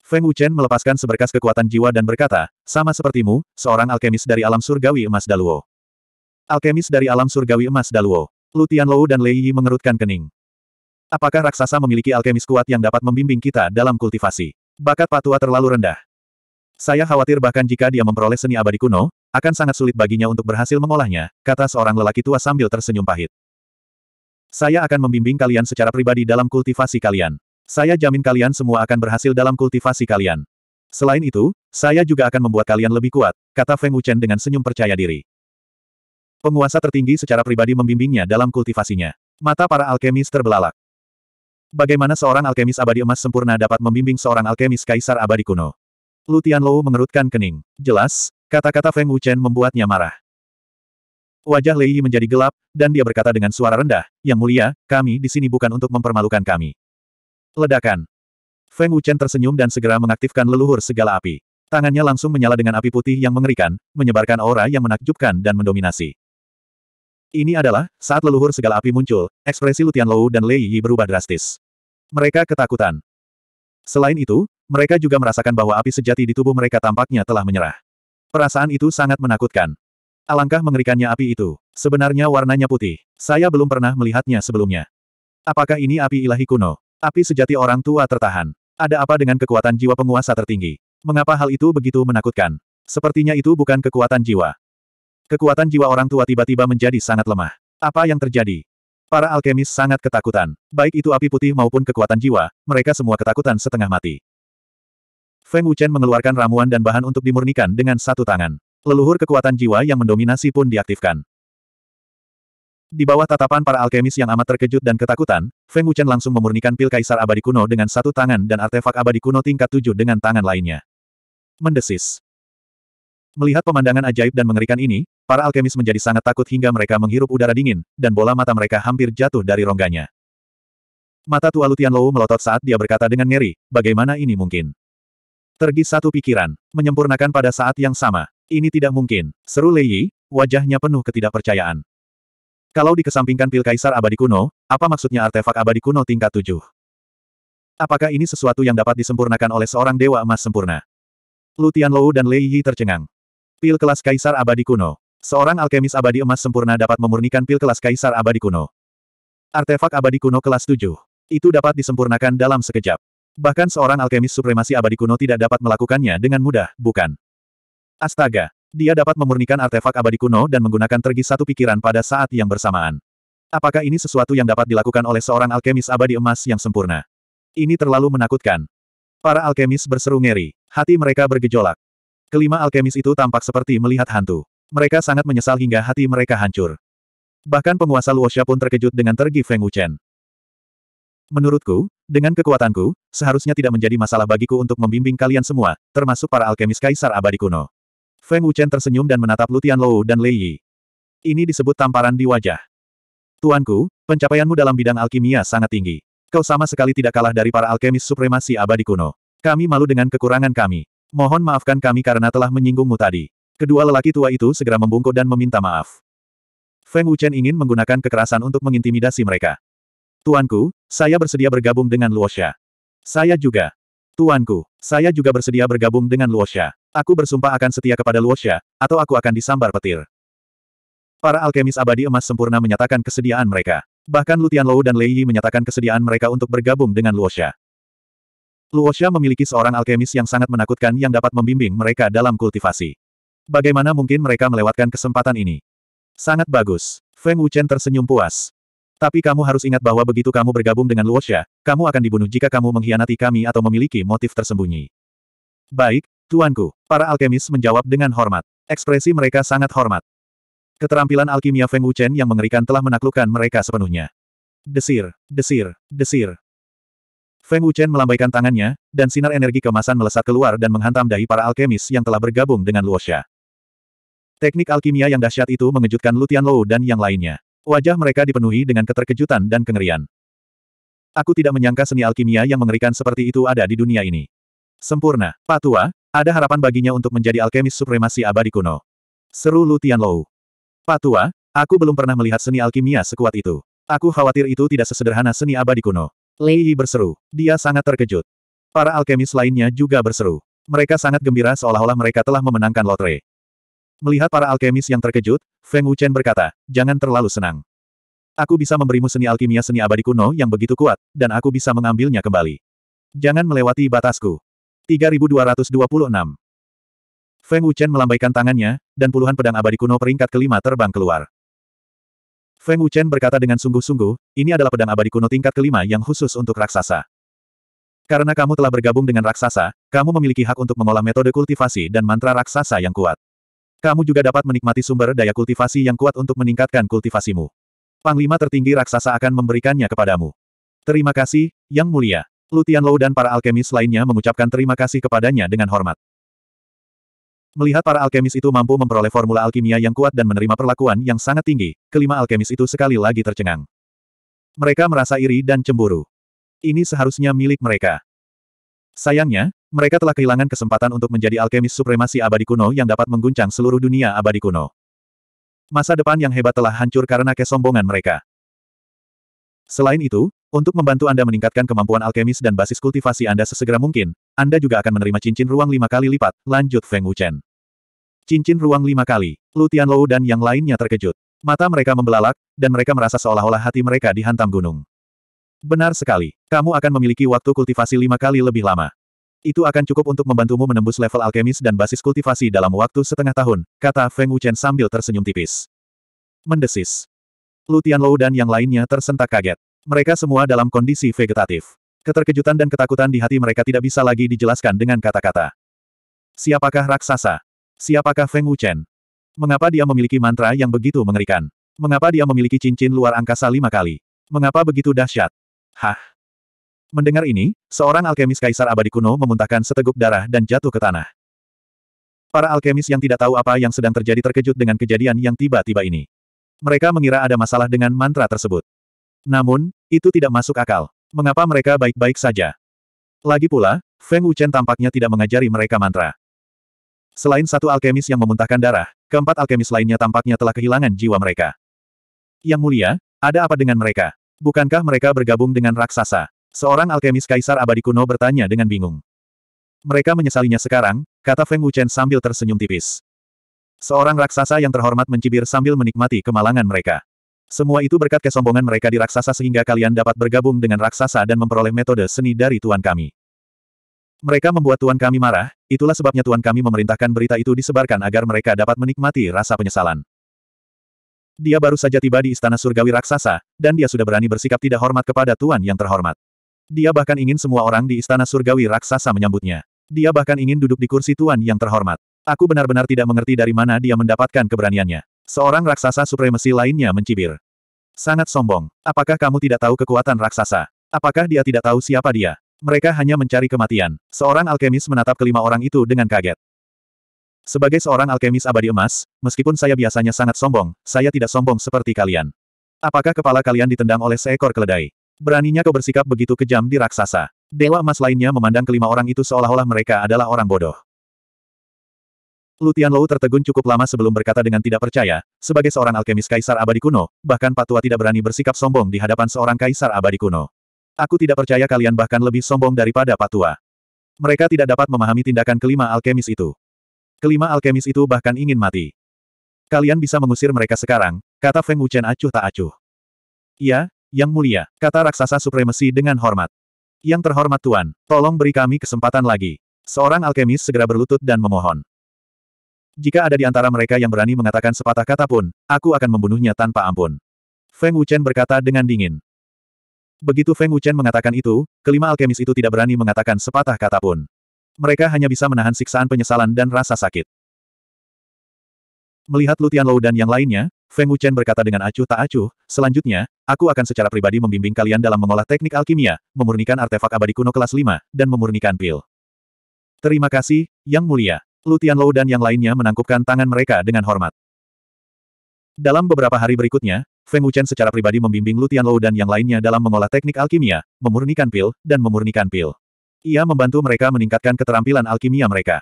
Feng Wuchen melepaskan seberkas kekuatan jiwa dan berkata, sama sepertimu, seorang alkemis dari alam surgawi emas Daluo. Alkemis dari alam surgawi emas Daluo. Lutian Lou dan Lei Yi mengerutkan kening. Apakah raksasa memiliki alkemis kuat yang dapat membimbing kita dalam kultivasi? Bakat patua terlalu rendah. Saya khawatir bahkan jika dia memperoleh seni abadi kuno, akan sangat sulit baginya untuk berhasil mengolahnya, kata seorang lelaki tua sambil tersenyum pahit. Saya akan membimbing kalian secara pribadi dalam kultivasi kalian. Saya jamin kalian semua akan berhasil dalam kultivasi kalian. Selain itu, saya juga akan membuat kalian lebih kuat, kata Feng Wuchen dengan senyum percaya diri. Penguasa tertinggi secara pribadi membimbingnya dalam kultivasinya. Mata para alkemis terbelalak. Bagaimana seorang alkemis abadi emas sempurna dapat membimbing seorang alkemis kaisar abadi kuno? Lutian Tianlou mengerutkan kening. Jelas, kata-kata Feng Wuchen membuatnya marah. Wajah Lei Yi menjadi gelap, dan dia berkata dengan suara rendah, Yang mulia, kami di sini bukan untuk mempermalukan kami. Ledakan. Feng Wuchen tersenyum dan segera mengaktifkan leluhur segala api. Tangannya langsung menyala dengan api putih yang mengerikan, menyebarkan aura yang menakjubkan dan mendominasi. Ini adalah, saat leluhur segala api muncul, ekspresi Lutian Lou dan Lei Yi berubah drastis. Mereka ketakutan. Selain itu, mereka juga merasakan bahwa api sejati di tubuh mereka tampaknya telah menyerah. Perasaan itu sangat menakutkan. Alangkah mengerikannya api itu. Sebenarnya warnanya putih. Saya belum pernah melihatnya sebelumnya. Apakah ini api ilahi kuno? Api sejati orang tua tertahan. Ada apa dengan kekuatan jiwa penguasa tertinggi? Mengapa hal itu begitu menakutkan? Sepertinya itu bukan kekuatan jiwa. Kekuatan jiwa orang tua tiba-tiba menjadi sangat lemah. Apa yang terjadi? Para alkemis sangat ketakutan. Baik itu api putih maupun kekuatan jiwa, mereka semua ketakutan setengah mati. Feng Wuchen mengeluarkan ramuan dan bahan untuk dimurnikan dengan satu tangan. Leluhur kekuatan jiwa yang mendominasi pun diaktifkan. Di bawah tatapan para alkemis yang amat terkejut dan ketakutan, Feng Wuchen langsung memurnikan pil kaisar abadi kuno dengan satu tangan dan artefak abadi kuno tingkat tujuh dengan tangan lainnya. Mendesis. Melihat pemandangan ajaib dan mengerikan ini, para alkemis menjadi sangat takut hingga mereka menghirup udara dingin, dan bola mata mereka hampir jatuh dari rongganya. Mata tua Lutian Lou melotot saat dia berkata dengan ngeri, bagaimana ini mungkin? Tergi satu pikiran, menyempurnakan pada saat yang sama. Ini tidak mungkin, seru Lei Yi, wajahnya penuh ketidakpercayaan. Kalau dikesampingkan pil kaisar abadi kuno, apa maksudnya artefak abadi kuno tingkat tujuh? Apakah ini sesuatu yang dapat disempurnakan oleh seorang dewa emas sempurna? Lutian Lou dan Lei Yi tercengang. Pil kelas Kaisar Abadi Kuno. Seorang alkemis abadi emas sempurna dapat memurnikan pil kelas Kaisar Abadi Kuno. Artefak abadi kuno kelas 7. Itu dapat disempurnakan dalam sekejap. Bahkan seorang alkemis supremasi abadi kuno tidak dapat melakukannya dengan mudah, bukan? Astaga! Dia dapat memurnikan artefak abadi kuno dan menggunakan tergi satu pikiran pada saat yang bersamaan. Apakah ini sesuatu yang dapat dilakukan oleh seorang alkemis abadi emas yang sempurna? Ini terlalu menakutkan. Para alkemis berseru ngeri. Hati mereka bergejolak. Kelima alkemis itu tampak seperti melihat hantu. Mereka sangat menyesal hingga hati mereka hancur. Bahkan penguasa Luosha pun terkejut dengan tergi Feng Wuchen. Menurutku, dengan kekuatanku, seharusnya tidak menjadi masalah bagiku untuk membimbing kalian semua, termasuk para alkemis kaisar abadi kuno. Feng Wuchen tersenyum dan menatap Lutian Lou dan Lei Yi. Ini disebut tamparan di wajah. Tuanku, pencapaianmu dalam bidang alkimia sangat tinggi. Kau sama sekali tidak kalah dari para alkemis supremasi abadi kuno. Kami malu dengan kekurangan kami. Mohon maafkan kami karena telah menyinggungmu tadi. Kedua lelaki tua itu segera membungkuk dan meminta maaf. Feng Wuchen ingin menggunakan kekerasan untuk mengintimidasi mereka. Tuanku, saya bersedia bergabung dengan Luosha. Saya juga. Tuanku, saya juga bersedia bergabung dengan Luosha. Aku bersumpah akan setia kepada Luosha, atau aku akan disambar petir. Para alkemis abadi emas sempurna menyatakan kesediaan mereka. Bahkan Lutian Lou dan Lei Yi menyatakan kesediaan mereka untuk bergabung dengan Luosha. Luosha memiliki seorang alkemis yang sangat menakutkan yang dapat membimbing mereka dalam kultivasi. Bagaimana mungkin mereka melewatkan kesempatan ini? Sangat bagus. Feng Wuchen tersenyum puas. Tapi kamu harus ingat bahwa begitu kamu bergabung dengan Luosha, kamu akan dibunuh jika kamu mengkhianati kami atau memiliki motif tersembunyi. Baik, Tuanku, para alkemis menjawab dengan hormat. Ekspresi mereka sangat hormat. Keterampilan alkimia Feng Wuchen yang mengerikan telah menaklukkan mereka sepenuhnya. Desir, desir, desir. Feng Wuchen melambaikan tangannya, dan sinar energi kemasan melesat keluar dan menghantam dahi para alkemis yang telah bergabung dengan Luosha. Teknik alkimia yang dahsyat itu mengejutkan Lutian Lou dan yang lainnya. Wajah mereka dipenuhi dengan keterkejutan dan kengerian. Aku tidak menyangka seni alkimia yang mengerikan seperti itu ada di dunia ini. Sempurna, Patua, ada harapan baginya untuk menjadi alkemis supremasi abadi kuno. Seru Lutian Lou. Patua, aku belum pernah melihat seni alkimia sekuat itu. Aku khawatir itu tidak sesederhana seni abadi kuno. Lei Yi berseru. Dia sangat terkejut. Para alkemis lainnya juga berseru. Mereka sangat gembira seolah-olah mereka telah memenangkan lotre. Melihat para alkemis yang terkejut, Feng Wuchen berkata, jangan terlalu senang. Aku bisa memberimu seni alkimia seni abadi kuno yang begitu kuat, dan aku bisa mengambilnya kembali. Jangan melewati batasku. 3226 Feng Wuchen melambaikan tangannya, dan puluhan pedang abadi kuno peringkat kelima terbang keluar. Feng Wuchen berkata dengan sungguh-sungguh, ini adalah pedang abadi kuno tingkat kelima yang khusus untuk raksasa. Karena kamu telah bergabung dengan raksasa, kamu memiliki hak untuk mengolah metode kultivasi dan mantra raksasa yang kuat. Kamu juga dapat menikmati sumber daya kultivasi yang kuat untuk meningkatkan kultivasimu. Panglima tertinggi raksasa akan memberikannya kepadamu. Terima kasih, Yang Mulia. Lutian Lou dan para alkemis lainnya mengucapkan terima kasih kepadanya dengan hormat. Melihat para alkemis itu mampu memperoleh formula alkimia yang kuat dan menerima perlakuan yang sangat tinggi, kelima alkemis itu sekali lagi tercengang. Mereka merasa iri dan cemburu. Ini seharusnya milik mereka. Sayangnya, mereka telah kehilangan kesempatan untuk menjadi alkemis supremasi abadi kuno yang dapat mengguncang seluruh dunia abadi kuno. Masa depan yang hebat telah hancur karena kesombongan mereka. Selain itu, untuk membantu Anda meningkatkan kemampuan alkemis dan basis kultivasi Anda sesegera mungkin, Anda juga akan menerima cincin ruang lima kali lipat, lanjut Feng Wuchen. Cincin ruang lima kali, Lu Tianlou dan yang lainnya terkejut. Mata mereka membelalak, dan mereka merasa seolah-olah hati mereka dihantam gunung. Benar sekali, kamu akan memiliki waktu kultivasi lima kali lebih lama. Itu akan cukup untuk membantumu menembus level alkemis dan basis kultivasi dalam waktu setengah tahun, kata Feng Wuchen sambil tersenyum tipis. Mendesis. Lu Tianlou dan yang lainnya tersentak kaget. Mereka semua dalam kondisi vegetatif. Keterkejutan dan ketakutan di hati mereka tidak bisa lagi dijelaskan dengan kata-kata. Siapakah raksasa? Siapakah Feng Wuchen? Mengapa dia memiliki mantra yang begitu mengerikan? Mengapa dia memiliki cincin luar angkasa lima kali? Mengapa begitu dahsyat? Hah? Mendengar ini, seorang alkemis kaisar abadi kuno memuntahkan seteguk darah dan jatuh ke tanah. Para alkemis yang tidak tahu apa yang sedang terjadi terkejut dengan kejadian yang tiba-tiba ini. Mereka mengira ada masalah dengan mantra tersebut. Namun, itu tidak masuk akal. Mengapa mereka baik-baik saja? Lagi pula, Feng Wuchen tampaknya tidak mengajari mereka mantra. Selain satu alkemis yang memuntahkan darah, keempat alkemis lainnya tampaknya telah kehilangan jiwa mereka. Yang mulia, ada apa dengan mereka? Bukankah mereka bergabung dengan raksasa? Seorang alkemis kaisar abadi kuno bertanya dengan bingung. Mereka menyesalinya sekarang, kata Feng Wuchen sambil tersenyum tipis. Seorang raksasa yang terhormat mencibir sambil menikmati kemalangan mereka. Semua itu berkat kesombongan mereka di raksasa sehingga kalian dapat bergabung dengan raksasa dan memperoleh metode seni dari Tuan kami. Mereka membuat Tuan kami marah, itulah sebabnya Tuan kami memerintahkan berita itu disebarkan agar mereka dapat menikmati rasa penyesalan. Dia baru saja tiba di istana surgawi raksasa, dan dia sudah berani bersikap tidak hormat kepada Tuan yang terhormat. Dia bahkan ingin semua orang di istana surgawi raksasa menyambutnya. Dia bahkan ingin duduk di kursi Tuan yang terhormat. Aku benar-benar tidak mengerti dari mana dia mendapatkan keberaniannya. Seorang raksasa supremasi lainnya mencibir. Sangat sombong. Apakah kamu tidak tahu kekuatan raksasa? Apakah dia tidak tahu siapa dia? Mereka hanya mencari kematian. Seorang alkemis menatap kelima orang itu dengan kaget. Sebagai seorang alkemis abadi emas, meskipun saya biasanya sangat sombong, saya tidak sombong seperti kalian. Apakah kepala kalian ditendang oleh seekor keledai? Beraninya kau bersikap begitu kejam di raksasa. Dewa emas lainnya memandang kelima orang itu seolah-olah mereka adalah orang bodoh. Lutian Lou tertegun cukup lama sebelum berkata dengan tidak percaya, sebagai seorang alkemis kaisar abadi kuno, bahkan Patua tidak berani bersikap sombong di hadapan seorang kaisar abadi kuno. Aku tidak percaya kalian bahkan lebih sombong daripada Patua. Mereka tidak dapat memahami tindakan kelima alkemis itu. Kelima alkemis itu bahkan ingin mati. Kalian bisa mengusir mereka sekarang, kata Feng Wuchen acuh tak acuh. Ya, Yang Mulia, kata raksasa supremasi dengan hormat. Yang terhormat Tuan, tolong beri kami kesempatan lagi. Seorang alkemis segera berlutut dan memohon. Jika ada di antara mereka yang berani mengatakan sepatah kata pun, aku akan membunuhnya tanpa ampun. Feng Wuchen berkata dengan dingin. Begitu Feng Wuchen mengatakan itu, kelima alkemis itu tidak berani mengatakan sepatah kata pun. Mereka hanya bisa menahan siksaan penyesalan dan rasa sakit. Melihat Lutian Lou dan yang lainnya, Feng Wuchen berkata dengan acuh tak acuh, selanjutnya, aku akan secara pribadi membimbing kalian dalam mengolah teknik alkimia, memurnikan artefak abadi kuno kelas 5, dan memurnikan pil. Terima kasih, Yang Mulia. Lutian Tianlou dan yang lainnya menangkupkan tangan mereka dengan hormat. Dalam beberapa hari berikutnya, Feng Wuchen secara pribadi membimbing Lutian Tianlou dan yang lainnya dalam mengolah teknik alkimia, memurnikan pil, dan memurnikan pil. Ia membantu mereka meningkatkan keterampilan alkimia mereka.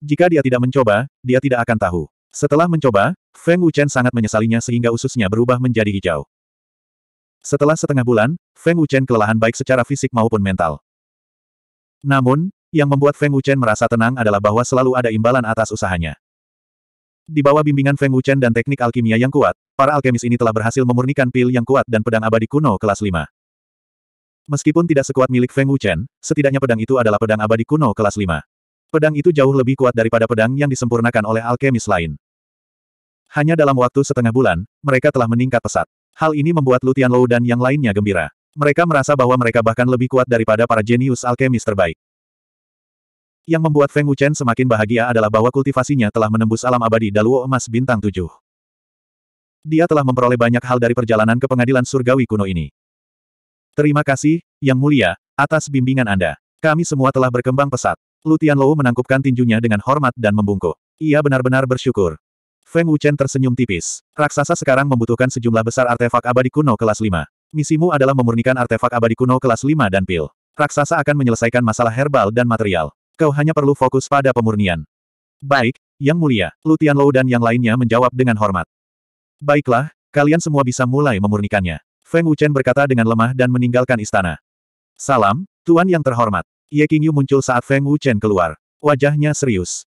Jika dia tidak mencoba, dia tidak akan tahu. Setelah mencoba, Feng Wuchen sangat menyesalinya sehingga ususnya berubah menjadi hijau. Setelah setengah bulan, Feng Wuchen kelelahan baik secara fisik maupun mental. Namun, yang membuat Feng Wuchen merasa tenang adalah bahwa selalu ada imbalan atas usahanya. Di bawah bimbingan Feng Wuchen dan teknik alkimia yang kuat, para alkemis ini telah berhasil memurnikan pil yang kuat dan pedang abadi kuno kelas 5. Meskipun tidak sekuat milik Feng Wuchen, setidaknya pedang itu adalah pedang abadi kuno kelas 5. Pedang itu jauh lebih kuat daripada pedang yang disempurnakan oleh alkemis lain. Hanya dalam waktu setengah bulan, mereka telah meningkat pesat. Hal ini membuat Lutian Lou dan yang lainnya gembira. Mereka merasa bahwa mereka bahkan lebih kuat daripada para jenius alkemis terbaik. Yang membuat Feng Wuchen semakin bahagia adalah bahwa kultivasinya telah menembus alam abadi Daluo Emas Bintang 7. Dia telah memperoleh banyak hal dari perjalanan ke pengadilan surgawi kuno ini. Terima kasih, Yang Mulia, atas bimbingan Anda. Kami semua telah berkembang pesat. Lutian Lou menangkupkan tinjunya dengan hormat dan membungkuk. Ia benar-benar bersyukur. Feng Wuchen tersenyum tipis. Raksasa sekarang membutuhkan sejumlah besar artefak abadi kuno kelas 5. Misimu adalah memurnikan artefak abadi kuno kelas 5 dan pil. Raksasa akan menyelesaikan masalah herbal dan material. Kau hanya perlu fokus pada pemurnian. Baik, Yang Mulia, Lutian Lou dan yang lainnya menjawab dengan hormat. Baiklah, kalian semua bisa mulai memurnikannya. Feng Wuchen berkata dengan lemah dan meninggalkan istana. Salam, Tuan yang terhormat. Ye Qingyu muncul saat Feng Wuchen keluar. Wajahnya serius.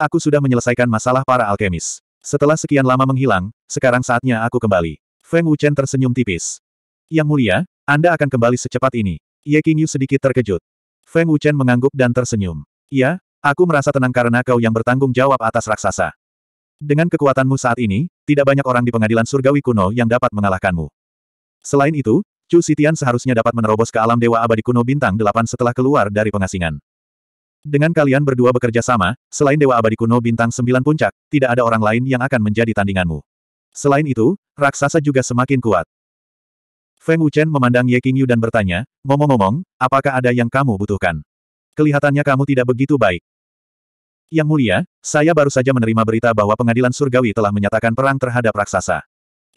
Aku sudah menyelesaikan masalah para alkemis. Setelah sekian lama menghilang, sekarang saatnya aku kembali. Feng Wuchen tersenyum tipis. Yang mulia, Anda akan kembali secepat ini. Ye Qingyu sedikit terkejut. Feng Wuchen mengangguk dan tersenyum. Iya, aku merasa tenang karena kau yang bertanggung jawab atas raksasa. Dengan kekuatanmu saat ini, tidak banyak orang di pengadilan surgawi kuno yang dapat mengalahkanmu. Selain itu, Chu Sitian seharusnya dapat menerobos ke alam dewa abadi kuno bintang delapan setelah keluar dari pengasingan. Dengan kalian berdua bekerja sama, selain Dewa Abadi Kuno Bintang Sembilan Puncak, tidak ada orang lain yang akan menjadi tandinganmu. Selain itu, raksasa juga semakin kuat. Feng Wuchen memandang Ye Qingyu dan bertanya, Ngomong-ngomong, apakah ada yang kamu butuhkan? Kelihatannya kamu tidak begitu baik. Yang mulia, saya baru saja menerima berita bahwa pengadilan surgawi telah menyatakan perang terhadap raksasa.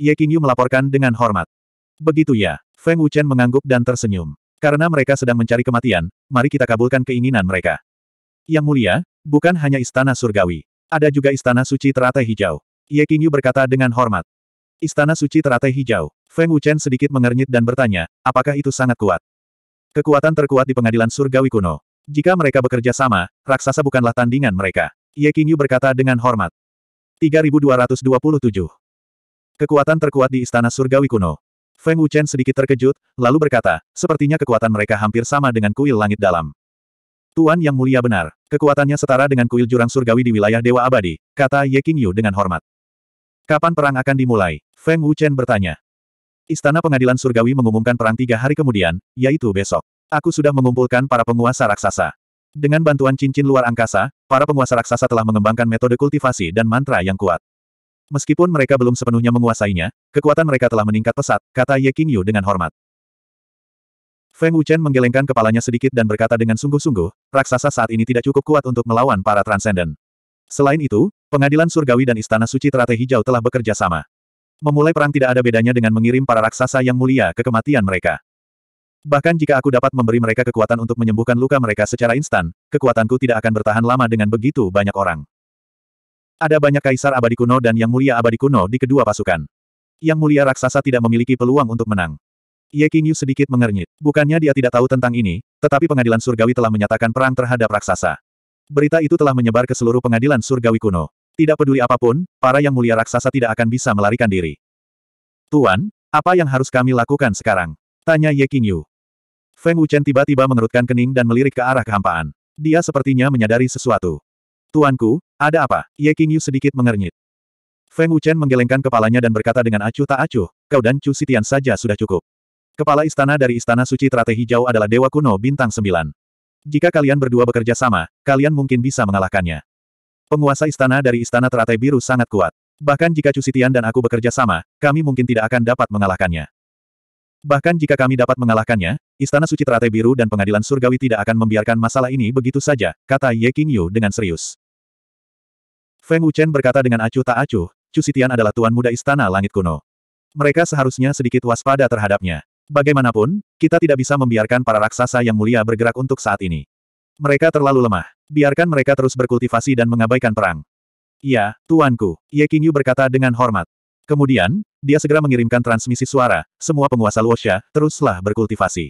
Ye Qingyu melaporkan dengan hormat. Begitu ya, Feng Wuchen mengangguk dan tersenyum. Karena mereka sedang mencari kematian, mari kita kabulkan keinginan mereka. Yang mulia, bukan hanya istana surgawi. Ada juga istana suci teratai hijau. Ye Qingyu berkata dengan hormat. Istana suci teratai hijau. Feng Wuchen sedikit mengernyit dan bertanya, apakah itu sangat kuat? Kekuatan terkuat di pengadilan surgawi kuno. Jika mereka bekerja sama, raksasa bukanlah tandingan mereka. Ye Qingyu berkata dengan hormat. 3227. Kekuatan terkuat di istana surgawi kuno. Feng Wuchen sedikit terkejut, lalu berkata, sepertinya kekuatan mereka hampir sama dengan kuil langit dalam. Tuan yang mulia benar, kekuatannya setara dengan kuil jurang surgawi di wilayah Dewa Abadi, kata Ye Qingyu dengan hormat. Kapan perang akan dimulai? Feng Wuchen bertanya. Istana Pengadilan Surgawi mengumumkan perang tiga hari kemudian, yaitu besok. Aku sudah mengumpulkan para penguasa raksasa. Dengan bantuan cincin luar angkasa, para penguasa raksasa telah mengembangkan metode kultivasi dan mantra yang kuat. Meskipun mereka belum sepenuhnya menguasainya, kekuatan mereka telah meningkat pesat, kata Ye Qingyu dengan hormat. Feng Wuchen menggelengkan kepalanya sedikit dan berkata dengan sungguh-sungguh, raksasa saat ini tidak cukup kuat untuk melawan para Transcendent. Selain itu, Pengadilan Surgawi dan Istana Suci Teratai Hijau telah bekerja sama. Memulai perang tidak ada bedanya dengan mengirim para raksasa yang mulia ke kematian mereka. Bahkan jika aku dapat memberi mereka kekuatan untuk menyembuhkan luka mereka secara instan, kekuatanku tidak akan bertahan lama dengan begitu banyak orang. Ada banyak kaisar abadi kuno dan yang mulia abadi kuno di kedua pasukan. Yang mulia raksasa tidak memiliki peluang untuk menang. Ye King sedikit mengernyit. Bukannya dia tidak tahu tentang ini, tetapi pengadilan surgawi telah menyatakan perang terhadap raksasa. Berita itu telah menyebar ke seluruh pengadilan surgawi kuno. Tidak peduli apapun, para yang mulia raksasa tidak akan bisa melarikan diri. Tuan, apa yang harus kami lakukan sekarang? Tanya Ye Qingyu. Feng Wuchen tiba-tiba mengerutkan kening dan melirik ke arah kehampaan. Dia sepertinya menyadari sesuatu. Tuanku, ada apa? Ye Qingyu sedikit mengernyit. Feng Wuchen menggelengkan kepalanya dan berkata dengan acuh tak acuh, kau dan Chu Sitian saja sudah cukup. Kepala istana dari Istana Suci Teratai Hijau adalah Dewa Kuno Bintang sembilan. Jika kalian berdua bekerja sama, kalian mungkin bisa mengalahkannya. Penguasa istana dari istana teratai biru sangat kuat. Bahkan jika Cusitian dan aku bekerja sama, kami mungkin tidak akan dapat mengalahkannya. Bahkan jika kami dapat mengalahkannya, Istana Suci Teratai Biru dan Pengadilan Surgawi tidak akan membiarkan masalah ini begitu saja, kata Ye King Yu dengan serius. Feng Wuchen berkata dengan acuh tak acuh, Cusitian adalah tuan muda Istana Langit Kuno. Mereka seharusnya sedikit waspada terhadapnya. Bagaimanapun, kita tidak bisa membiarkan para raksasa yang mulia bergerak untuk saat ini. Mereka terlalu lemah. Biarkan mereka terus berkultivasi dan mengabaikan perang. Ya, tuanku, Ye Qingyu berkata dengan hormat. Kemudian, dia segera mengirimkan transmisi suara, semua penguasa Luosha, teruslah berkultivasi.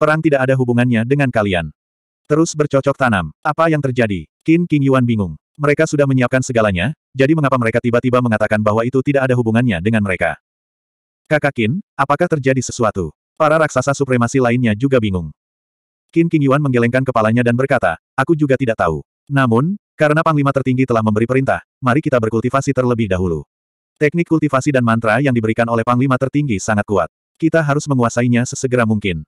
Perang tidak ada hubungannya dengan kalian. Terus bercocok tanam. Apa yang terjadi? Qin King Yuan bingung. Mereka sudah menyiapkan segalanya, jadi mengapa mereka tiba-tiba mengatakan bahwa itu tidak ada hubungannya dengan mereka? Kakak Qin, apakah terjadi sesuatu? Para raksasa supremasi lainnya juga bingung. Qin King Yuan menggelengkan kepalanya dan berkata, Aku juga tidak tahu. Namun, karena Panglima tertinggi telah memberi perintah, mari kita berkultivasi terlebih dahulu. Teknik kultivasi dan mantra yang diberikan oleh Panglima tertinggi sangat kuat. Kita harus menguasainya sesegera mungkin.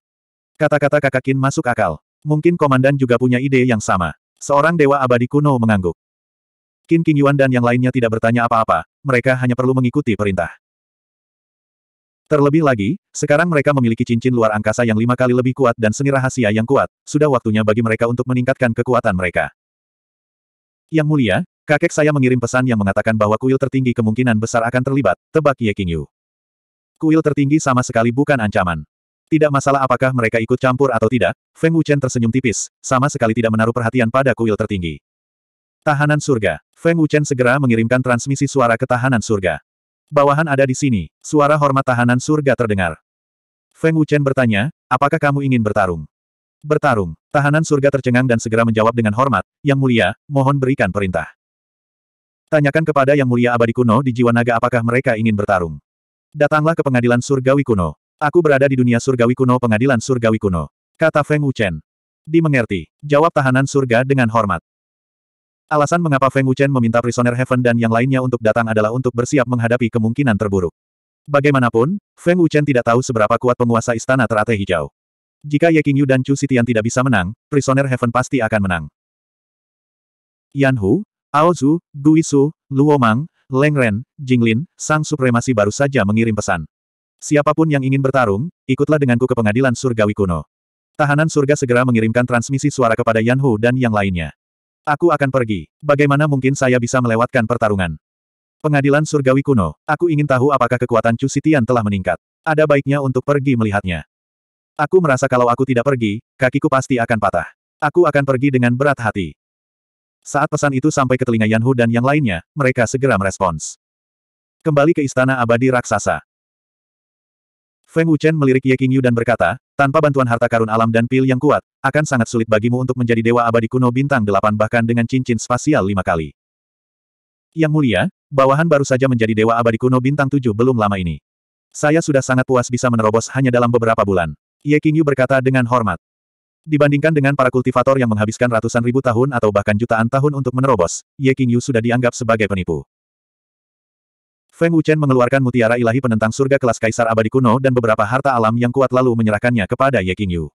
Kata-kata kakak Kin masuk akal. Mungkin komandan juga punya ide yang sama. Seorang dewa abadi kuno mengangguk. Kin Qin Yuan dan yang lainnya tidak bertanya apa-apa, mereka hanya perlu mengikuti perintah. Terlebih lagi, sekarang mereka memiliki cincin luar angkasa yang lima kali lebih kuat dan seni rahasia yang kuat, sudah waktunya bagi mereka untuk meningkatkan kekuatan mereka. Yang mulia, kakek saya mengirim pesan yang mengatakan bahwa kuil tertinggi kemungkinan besar akan terlibat, tebak Ye King Kuil tertinggi sama sekali bukan ancaman. Tidak masalah apakah mereka ikut campur atau tidak, Feng Wuchen tersenyum tipis, sama sekali tidak menaruh perhatian pada kuil tertinggi. Tahanan surga. Feng Wuchen segera mengirimkan transmisi suara ke tahanan surga bawahan ada di sini, suara hormat tahanan surga terdengar. Feng Wuchen bertanya, apakah kamu ingin bertarung? Bertarung, tahanan surga tercengang dan segera menjawab dengan hormat, yang mulia, mohon berikan perintah. Tanyakan kepada yang mulia abadi kuno di jiwa naga apakah mereka ingin bertarung. Datanglah ke pengadilan surgawi kuno. Aku berada di dunia surgawi kuno pengadilan surgawi kuno. Kata Feng Wuchen. Dimengerti, jawab tahanan surga dengan hormat. Alasan mengapa Feng Wuchen meminta Prisoner Heaven dan yang lainnya untuk datang adalah untuk bersiap menghadapi kemungkinan terburuk. Bagaimanapun, Feng Wuchen tidak tahu seberapa kuat penguasa istana teratai hijau. Jika Ye Qingyu dan Chu Sitian tidak bisa menang, Prisoner Heaven pasti akan menang. Yan Hu, Ao Zhu, Gui Su, Luo Mang, Leng Ren, Jing Lin, Sang Supremasi baru saja mengirim pesan. Siapapun yang ingin bertarung, ikutlah denganku ke pengadilan surgawi kuno. Tahanan surga segera mengirimkan transmisi suara kepada Yan Hu dan yang lainnya. Aku akan pergi. Bagaimana mungkin saya bisa melewatkan pertarungan? Pengadilan surgawi kuno, aku ingin tahu apakah kekuatan Chu Sitian telah meningkat. Ada baiknya untuk pergi melihatnya. Aku merasa kalau aku tidak pergi, kakiku pasti akan patah. Aku akan pergi dengan berat hati. Saat pesan itu sampai ke telinga Yanhu dan yang lainnya, mereka segera merespons. Kembali ke istana abadi raksasa. Feng Wuchen melirik Ye Qingyu dan berkata, tanpa bantuan harta karun alam dan pil yang kuat, akan sangat sulit bagimu untuk menjadi dewa abadi kuno bintang delapan bahkan dengan cincin spasial lima kali. Yang mulia, bawahan baru saja menjadi dewa abadi kuno bintang tujuh belum lama ini. Saya sudah sangat puas bisa menerobos hanya dalam beberapa bulan. Ye Qingyu berkata dengan hormat. Dibandingkan dengan para kultivator yang menghabiskan ratusan ribu tahun atau bahkan jutaan tahun untuk menerobos, Ye Qingyu sudah dianggap sebagai penipu. Feng Wuchen mengeluarkan mutiara ilahi penentang surga kelas kaisar abadi kuno dan beberapa harta alam yang kuat lalu menyerahkannya kepada Ye Qingyu.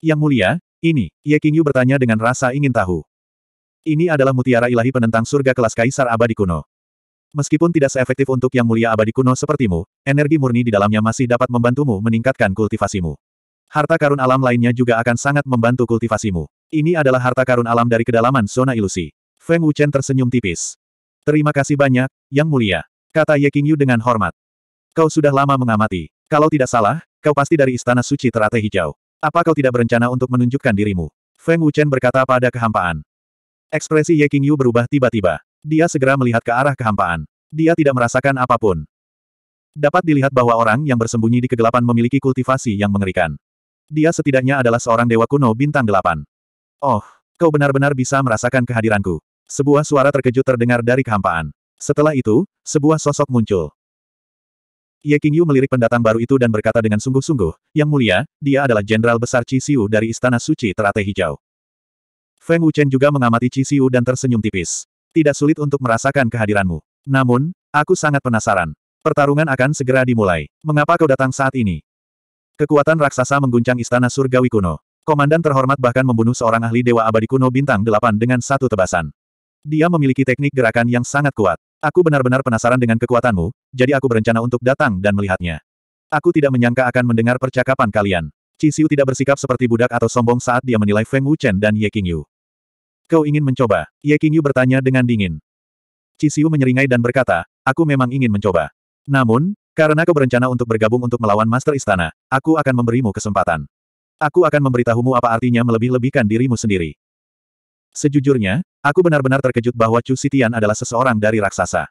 Yang mulia, ini, Ye Qingyu bertanya dengan rasa ingin tahu. Ini adalah mutiara ilahi penentang surga kelas kaisar abadi kuno. Meskipun tidak seefektif untuk yang mulia abadi kuno sepertimu, energi murni di dalamnya masih dapat membantumu meningkatkan kultivasimu. Harta karun alam lainnya juga akan sangat membantu kultivasimu. Ini adalah harta karun alam dari kedalaman zona ilusi. Feng Wuchen tersenyum tipis. Terima kasih banyak, Yang Mulia. Kata Ye Qingyu dengan hormat. Kau sudah lama mengamati. Kalau tidak salah, kau pasti dari Istana Suci Teratai Hijau. Apa kau tidak berencana untuk menunjukkan dirimu? Feng Wuchen berkata pada kehampaan. Ekspresi Ye Qingyu berubah tiba-tiba. Dia segera melihat ke arah kehampaan. Dia tidak merasakan apapun. Dapat dilihat bahwa orang yang bersembunyi di kegelapan memiliki kultivasi yang mengerikan. Dia setidaknya adalah seorang dewa kuno bintang delapan. Oh, kau benar-benar bisa merasakan kehadiranku. Sebuah suara terkejut terdengar dari kehampaan. Setelah itu, sebuah sosok muncul. Ye Qingyu melirik pendatang baru itu dan berkata dengan sungguh-sungguh, Yang mulia, dia adalah Jenderal Besar Qi Xiu dari Istana Suci Teratai Hijau. Feng Wuchen juga mengamati Qi Xiu dan tersenyum tipis. Tidak sulit untuk merasakan kehadiranmu. Namun, aku sangat penasaran. Pertarungan akan segera dimulai. Mengapa kau datang saat ini? Kekuatan raksasa mengguncang Istana Surgawi kuno. Komandan terhormat bahkan membunuh seorang ahli Dewa Abadi kuno bintang 8 dengan satu tebasan. Dia memiliki teknik gerakan yang sangat kuat. Aku benar-benar penasaran dengan kekuatanmu, jadi aku berencana untuk datang dan melihatnya. Aku tidak menyangka akan mendengar percakapan kalian. Qi Xiu tidak bersikap seperti budak atau sombong saat dia menilai Feng Wuchen dan Ye Qingyu. Kau ingin mencoba? Ye Qingyu bertanya dengan dingin. Qi Xiu menyeringai dan berkata, aku memang ingin mencoba. Namun, karena kau berencana untuk bergabung untuk melawan Master Istana, aku akan memberimu kesempatan. Aku akan memberitahumu apa artinya melebih-lebihkan dirimu sendiri. Sejujurnya, aku benar-benar terkejut bahwa Chu Sitian adalah seseorang dari raksasa.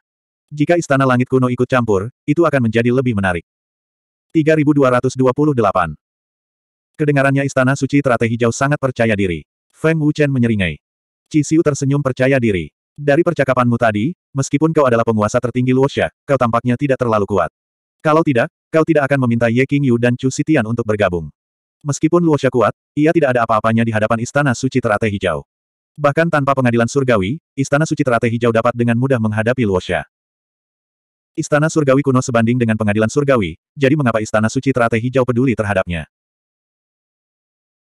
Jika Istana Langit Kuno ikut campur, itu akan menjadi lebih menarik. 3228 Kedengarannya Istana Suci Teratai Hijau sangat percaya diri. Feng Wuchen menyeringai. Qi Xiu tersenyum percaya diri. Dari percakapanmu tadi, meskipun kau adalah penguasa tertinggi Luosha, kau tampaknya tidak terlalu kuat. Kalau tidak, kau tidak akan meminta Ye King Yu dan Chu Sitian untuk bergabung. Meskipun Luosha kuat, ia tidak ada apa-apanya di hadapan Istana Suci Teratai Hijau. Bahkan tanpa pengadilan surgawi, Istana Suci Teratai Hijau dapat dengan mudah menghadapi Luosha. Istana surgawi kuno sebanding dengan pengadilan surgawi, jadi mengapa Istana Suci Teratai Hijau peduli terhadapnya?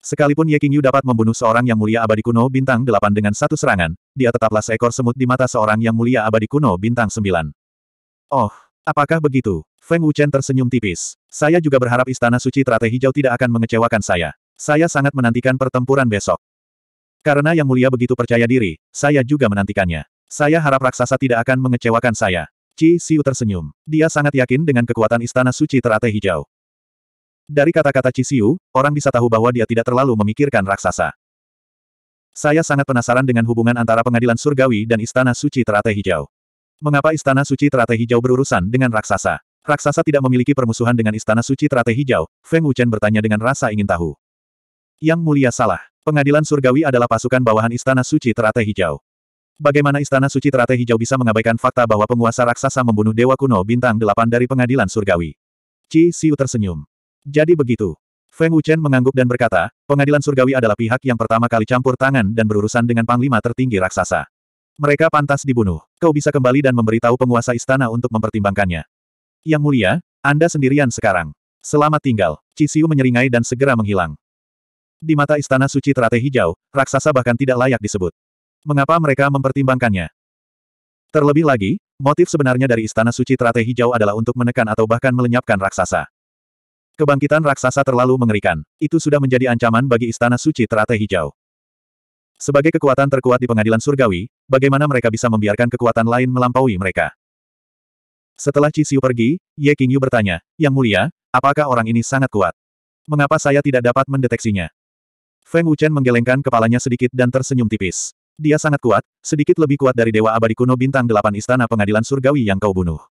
Sekalipun Ye Qingyu dapat membunuh seorang yang mulia abadi kuno bintang 8 dengan satu serangan, dia tetaplah seekor semut di mata seorang yang mulia abadi kuno bintang 9. Oh, apakah begitu? Feng Wuchen tersenyum tipis. Saya juga berharap Istana Suci Teratai Hijau tidak akan mengecewakan saya. Saya sangat menantikan pertempuran besok. Karena Yang Mulia begitu percaya diri, saya juga menantikannya. Saya harap raksasa tidak akan mengecewakan saya. Qi Siu tersenyum. Dia sangat yakin dengan kekuatan istana suci teratai hijau. Dari kata-kata Qi Siu, orang bisa tahu bahwa dia tidak terlalu memikirkan raksasa. Saya sangat penasaran dengan hubungan antara pengadilan surgawi dan istana suci teratai hijau. Mengapa istana suci teratai hijau berurusan dengan raksasa? Raksasa tidak memiliki permusuhan dengan istana suci teratai hijau, Feng Wuchen bertanya dengan rasa ingin tahu. Yang mulia salah, Pengadilan surgawi adalah pasukan bawahan Istana Suci Teratai Hijau. Bagaimana Istana Suci Teratai Hijau bisa mengabaikan fakta bahwa penguasa raksasa membunuh Dewa Kuno Bintang Delapan dari pengadilan surgawi? Ci Siu tersenyum. Jadi begitu. Feng Wuchen mengangguk dan berkata, pengadilan surgawi adalah pihak yang pertama kali campur tangan dan berurusan dengan panglima tertinggi raksasa. Mereka pantas dibunuh. Kau bisa kembali dan memberitahu penguasa istana untuk mempertimbangkannya. Yang mulia, Anda sendirian sekarang. Selamat tinggal. Siu menyeringai dan segera menghilang. Di mata istana suci teratai hijau, raksasa bahkan tidak layak disebut. Mengapa mereka mempertimbangkannya? Terlebih lagi, motif sebenarnya dari istana suci teratai hijau adalah untuk menekan atau bahkan melenyapkan raksasa. Kebangkitan raksasa terlalu mengerikan. Itu sudah menjadi ancaman bagi istana suci teratai hijau. Sebagai kekuatan terkuat di pengadilan surgawi, bagaimana mereka bisa membiarkan kekuatan lain melampaui mereka? Setelah Chi Xiu pergi, Ye Qingyu bertanya, Yang mulia, apakah orang ini sangat kuat? Mengapa saya tidak dapat mendeteksinya? Feng Wuchen menggelengkan kepalanya sedikit dan tersenyum tipis. Dia sangat kuat, sedikit lebih kuat dari Dewa Abadi Kuno Bintang Delapan Istana Pengadilan Surgawi yang kau bunuh.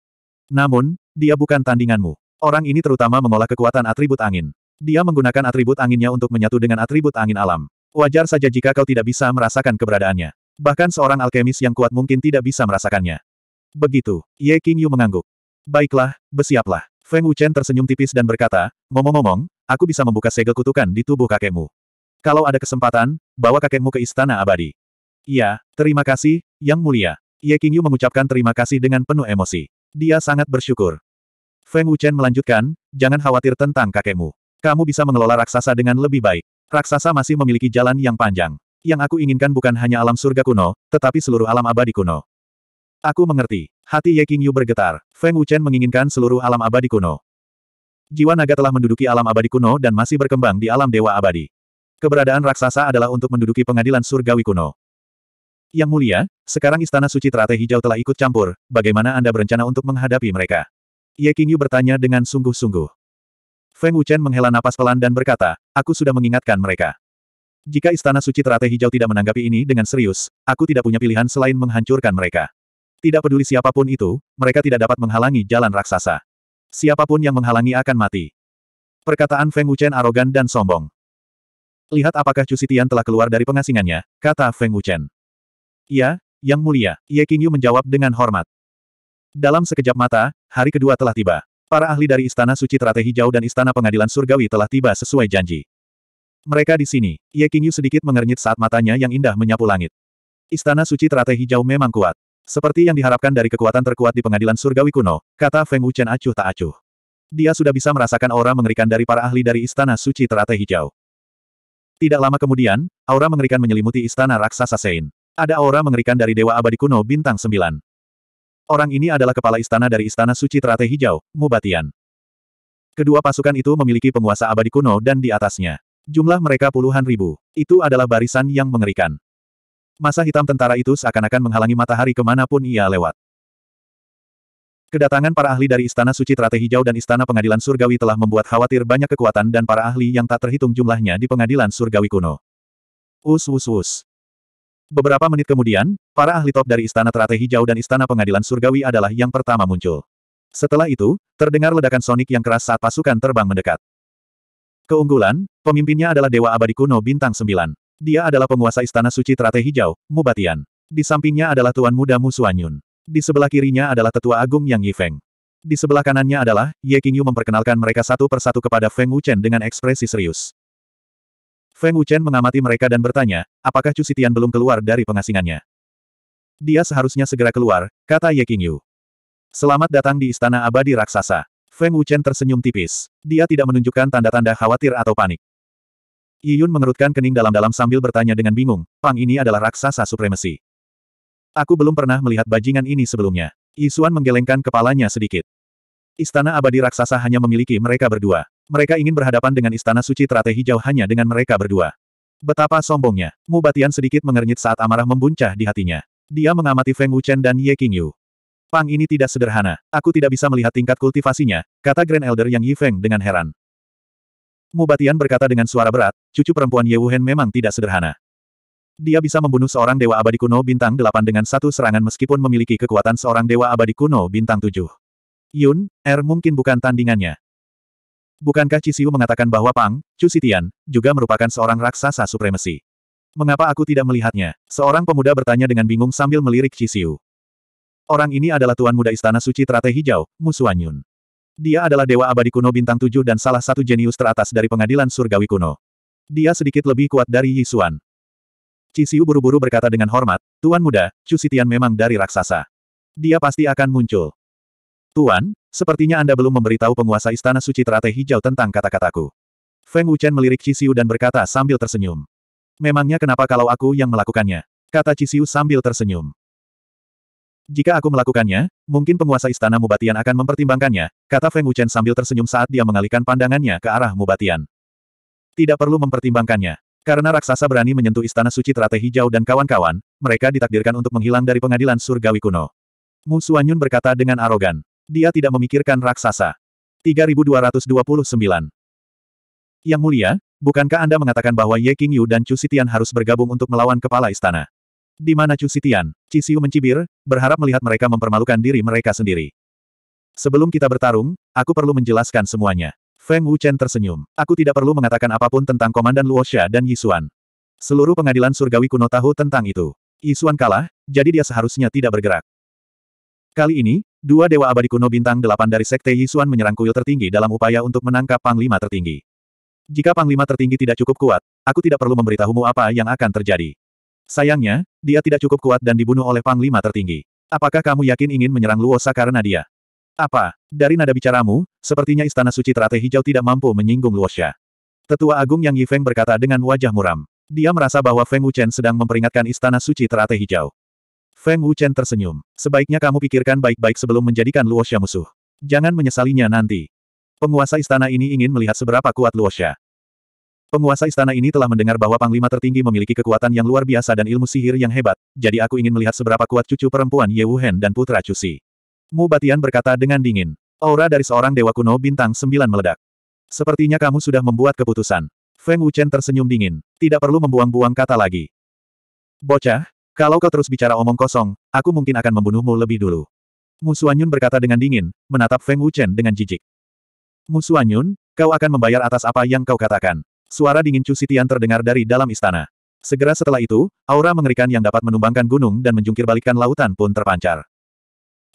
Namun, dia bukan tandinganmu. Orang ini terutama mengolah kekuatan atribut angin. Dia menggunakan atribut anginnya untuk menyatu dengan atribut angin alam. Wajar saja jika kau tidak bisa merasakan keberadaannya. Bahkan seorang alkemis yang kuat mungkin tidak bisa merasakannya. Begitu, Ye King Yu mengangguk. Baiklah, bersiaplah. Feng Wuchen tersenyum tipis dan berkata, ngomong-ngomong, aku bisa membuka segel kutukan di tubuh kakekmu. Kalau ada kesempatan, bawa kakekmu ke istana abadi. Iya, terima kasih, Yang Mulia. Ye Qingyu mengucapkan terima kasih dengan penuh emosi. Dia sangat bersyukur. Feng Wuchen melanjutkan, jangan khawatir tentang kakekmu. Kamu bisa mengelola raksasa dengan lebih baik. Raksasa masih memiliki jalan yang panjang. Yang aku inginkan bukan hanya alam surga kuno, tetapi seluruh alam abadi kuno. Aku mengerti. Hati Ye Qingyu bergetar. Feng Wuchen menginginkan seluruh alam abadi kuno. Jiwa naga telah menduduki alam abadi kuno dan masih berkembang di alam dewa abadi. Keberadaan raksasa adalah untuk menduduki pengadilan surgawi kuno. Yang mulia, sekarang Istana Suci Teratai Hijau telah ikut campur, bagaimana Anda berencana untuk menghadapi mereka? Ye Qingyu bertanya dengan sungguh-sungguh. Feng Wuchen menghela napas pelan dan berkata, aku sudah mengingatkan mereka. Jika Istana Suci Teratai Hijau tidak menanggapi ini dengan serius, aku tidak punya pilihan selain menghancurkan mereka. Tidak peduli siapapun itu, mereka tidak dapat menghalangi jalan raksasa. Siapapun yang menghalangi akan mati. Perkataan Feng Wuchen arogan dan sombong. Lihat apakah Chu Sitian telah keluar dari pengasingannya, kata Feng Wuchen. Ya, Yang Mulia, Ye Qingyu menjawab dengan hormat. Dalam sekejap mata, hari kedua telah tiba. Para ahli dari Istana Suci Teratai Hijau dan Istana Pengadilan Surgawi telah tiba sesuai janji. Mereka di sini, Ye Qingyu sedikit mengernyit saat matanya yang indah menyapu langit. Istana Suci Teratai Hijau memang kuat. Seperti yang diharapkan dari kekuatan terkuat di pengadilan surgawi kuno, kata Feng Wuchen acuh tak acuh. Dia sudah bisa merasakan aura mengerikan dari para ahli dari Istana Suci Teratai Hijau. Tidak lama kemudian, aura mengerikan menyelimuti istana raksasa Sein. Ada aura mengerikan dari Dewa Abadi Kuno Bintang sembilan. Orang ini adalah kepala istana dari Istana Suci trate Hijau, Mubatian. Kedua pasukan itu memiliki penguasa abadi kuno dan di atasnya. Jumlah mereka puluhan ribu. Itu adalah barisan yang mengerikan. Masa hitam tentara itu seakan-akan menghalangi matahari kemanapun ia lewat. Kedatangan para ahli dari Istana Suci Trate Hijau dan Istana Pengadilan Surgawi telah membuat khawatir banyak kekuatan dan para ahli yang tak terhitung jumlahnya di pengadilan Surgawi kuno. Us us us. Beberapa menit kemudian, para ahli top dari Istana Trate Hijau dan Istana Pengadilan Surgawi adalah yang pertama muncul. Setelah itu, terdengar ledakan sonik yang keras saat pasukan terbang mendekat. Keunggulan, pemimpinnya adalah Dewa Abadi Kuno Bintang Sembilan. Dia adalah penguasa Istana Suci Trate Hijau, Mubatian. Di sampingnya adalah Tuan Muda Musuanyun. Di sebelah kirinya adalah Tetua Agung Yang Yifeng. Di sebelah kanannya adalah, Ye Qingyu memperkenalkan mereka satu persatu kepada Feng Wuchen dengan ekspresi serius. Feng Wuchen mengamati mereka dan bertanya, apakah Chu Sitian belum keluar dari pengasingannya? Dia seharusnya segera keluar, kata Ye Qingyu. Selamat datang di Istana Abadi Raksasa. Feng Wuchen tersenyum tipis. Dia tidak menunjukkan tanda-tanda khawatir atau panik. Yi Yun mengerutkan kening dalam-dalam sambil bertanya dengan bingung, Pang ini adalah raksasa supremasi. Aku belum pernah melihat bajingan ini sebelumnya. Isuan menggelengkan kepalanya sedikit. Istana abadi raksasa hanya memiliki mereka berdua. Mereka ingin berhadapan dengan istana suci Trate hijau hanya dengan mereka berdua. Betapa sombongnya. Mu Batian sedikit mengernyit saat amarah membuncah di hatinya. Dia mengamati Feng Wuchen dan Ye Qingyu. Pang ini tidak sederhana. Aku tidak bisa melihat tingkat kultivasinya, kata Grand Elder Yang Yi Feng dengan heran. Mu Batian berkata dengan suara berat, cucu perempuan Ye Wuhen memang tidak sederhana. Dia bisa membunuh seorang dewa abadi kuno bintang 8 dengan satu serangan meskipun memiliki kekuatan seorang dewa abadi kuno bintang 7. Yun, Er mungkin bukan tandingannya. Bukankah Cisiu mengatakan bahwa Pang, Chu Sitian, juga merupakan seorang raksasa supremasi? Mengapa aku tidak melihatnya? Seorang pemuda bertanya dengan bingung sambil melirik Cisiu. Orang ini adalah tuan muda istana suci Trate Hijau, Musuan Yun. Dia adalah dewa abadi kuno bintang 7 dan salah satu jenius teratas dari pengadilan surgawi kuno. Dia sedikit lebih kuat dari Yisuan, Cixiu buru-buru berkata dengan hormat, Tuan muda, Chu Sitian memang dari raksasa. Dia pasti akan muncul. Tuan, sepertinya Anda belum memberitahu penguasa Istana Suci terate Hijau tentang kata-kataku. Feng Wuchen melirik Cixiu dan berkata sambil tersenyum. Memangnya kenapa kalau aku yang melakukannya? Kata Cixiu sambil tersenyum. Jika aku melakukannya, mungkin penguasa istana Mubatian akan mempertimbangkannya, kata Feng Wuchen sambil tersenyum saat dia mengalihkan pandangannya ke arah Mubatian. Tidak perlu mempertimbangkannya. Karena raksasa berani menyentuh istana suci teratai hijau dan kawan-kawan, mereka ditakdirkan untuk menghilang dari pengadilan surgawi kuno. Mu Suanyun berkata dengan arogan. Dia tidak memikirkan raksasa. 3229. Yang mulia, bukankah Anda mengatakan bahwa Ye King Yu dan Chu Sitian harus bergabung untuk melawan kepala istana? Di mana Chu Sitian? Siu mencibir, berharap melihat mereka mempermalukan diri mereka sendiri. Sebelum kita bertarung, aku perlu menjelaskan semuanya. Feng Wuchen tersenyum. Aku tidak perlu mengatakan apapun tentang Komandan Luo Xia dan Yisuan. Seluruh pengadilan surgawi kuno tahu tentang itu. Yisuan kalah, jadi dia seharusnya tidak bergerak. Kali ini, dua dewa abadi kuno bintang delapan dari sekte Yisuan menyerang kuil tertinggi dalam upaya untuk menangkap Panglima tertinggi. Jika Panglima tertinggi tidak cukup kuat, aku tidak perlu memberitahumu apa yang akan terjadi. Sayangnya, dia tidak cukup kuat dan dibunuh oleh Panglima tertinggi. Apakah kamu yakin ingin menyerang Luosa karena dia? Apa? Dari nada bicaramu, sepertinya Istana Suci Teratai Hijau tidak mampu menyinggung Luosha. Tetua Agung Yang Yifeng berkata dengan wajah muram. Dia merasa bahwa Feng Wuchen sedang memperingatkan Istana Suci Teratai Hijau. Feng Wuchen tersenyum. Sebaiknya kamu pikirkan baik-baik sebelum menjadikan Luosha musuh. Jangan menyesalinya nanti. Penguasa istana ini ingin melihat seberapa kuat Luosha. Penguasa istana ini telah mendengar bahwa Panglima tertinggi memiliki kekuatan yang luar biasa dan ilmu sihir yang hebat, jadi aku ingin melihat seberapa kuat cucu perempuan Ye Wuhen dan putra Chu Si. Mu Batian berkata dengan dingin. Aura dari seorang dewa kuno bintang sembilan meledak. Sepertinya kamu sudah membuat keputusan. Feng Wuchen tersenyum dingin. Tidak perlu membuang-buang kata lagi. Bocah, kalau kau terus bicara omong kosong, aku mungkin akan membunuhmu lebih dulu. Mu Suanyun berkata dengan dingin, menatap Feng Wuchen dengan jijik. Mu Suanyun, kau akan membayar atas apa yang kau katakan. Suara dingin Chu Sitian terdengar dari dalam istana. Segera setelah itu, aura mengerikan yang dapat menumbangkan gunung dan menjungkir lautan pun terpancar.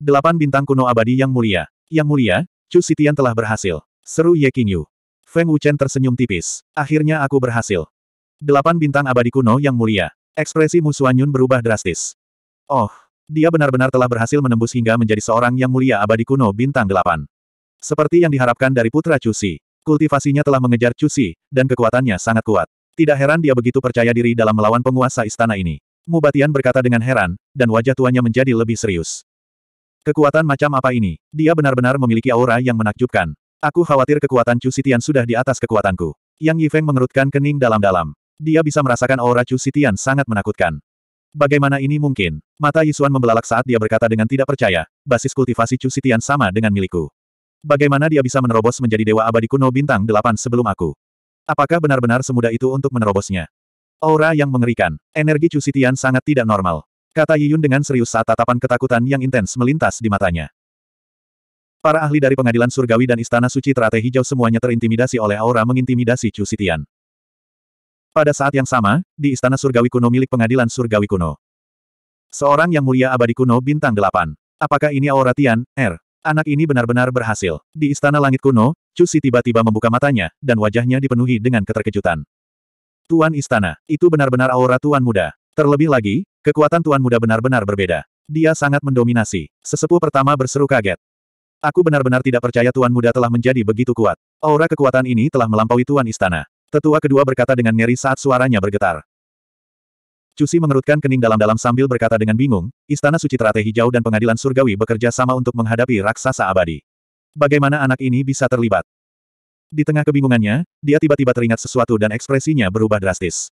Delapan bintang kuno abadi yang mulia. Yang mulia, Chu Sitian telah berhasil. Seru Ye Qingyu. Feng Wuchen tersenyum tipis. Akhirnya aku berhasil. Delapan bintang abadi kuno yang mulia. Ekspresi Yun berubah drastis. Oh, dia benar-benar telah berhasil menembus hingga menjadi seorang yang mulia abadi kuno bintang delapan. Seperti yang diharapkan dari putra Chu Si, kultivasinya telah mengejar Chu Si, dan kekuatannya sangat kuat. Tidak heran dia begitu percaya diri dalam melawan penguasa istana ini. Mubatian berkata dengan heran, dan wajah tuanya menjadi lebih serius. Kekuatan macam apa ini? Dia benar-benar memiliki aura yang menakjubkan. Aku khawatir kekuatan Chu Sitian sudah di atas kekuatanku. Yang Yifeng mengerutkan kening dalam-dalam. Dia bisa merasakan aura Chu Sitian sangat menakutkan. Bagaimana ini mungkin? Mata Yisuan membelalak saat dia berkata dengan tidak percaya, basis kultivasi Chu Sitian sama dengan milikku. Bagaimana dia bisa menerobos menjadi dewa abadi kuno bintang delapan sebelum aku? Apakah benar-benar semudah itu untuk menerobosnya? Aura yang mengerikan, energi Chu Sitian sangat tidak normal. Kata Yiyun dengan serius saat tatapan ketakutan yang intens melintas di matanya. Para ahli dari pengadilan surgawi dan istana suci teratai hijau semuanya terintimidasi oleh aura mengintimidasi Chu Sitian. Pada saat yang sama, di istana surgawi kuno milik pengadilan surgawi kuno. Seorang yang mulia abadi kuno bintang delapan. Apakah ini aura Tian, R? Er. Anak ini benar-benar berhasil. Di istana langit kuno, Chu Si tiba-tiba membuka matanya, dan wajahnya dipenuhi dengan keterkejutan. Tuan istana, itu benar-benar aura tuan muda. Terlebih lagi, Kekuatan Tuan Muda benar-benar berbeda. Dia sangat mendominasi. Sesepuh pertama berseru kaget. Aku benar-benar tidak percaya Tuan Muda telah menjadi begitu kuat. Aura kekuatan ini telah melampaui Tuan Istana. Tetua kedua berkata dengan ngeri saat suaranya bergetar. Cusi mengerutkan kening dalam-dalam sambil berkata dengan bingung, Istana Suci Teratai Hijau dan Pengadilan Surgawi bekerja sama untuk menghadapi raksasa abadi. Bagaimana anak ini bisa terlibat? Di tengah kebingungannya, dia tiba-tiba teringat sesuatu dan ekspresinya berubah drastis.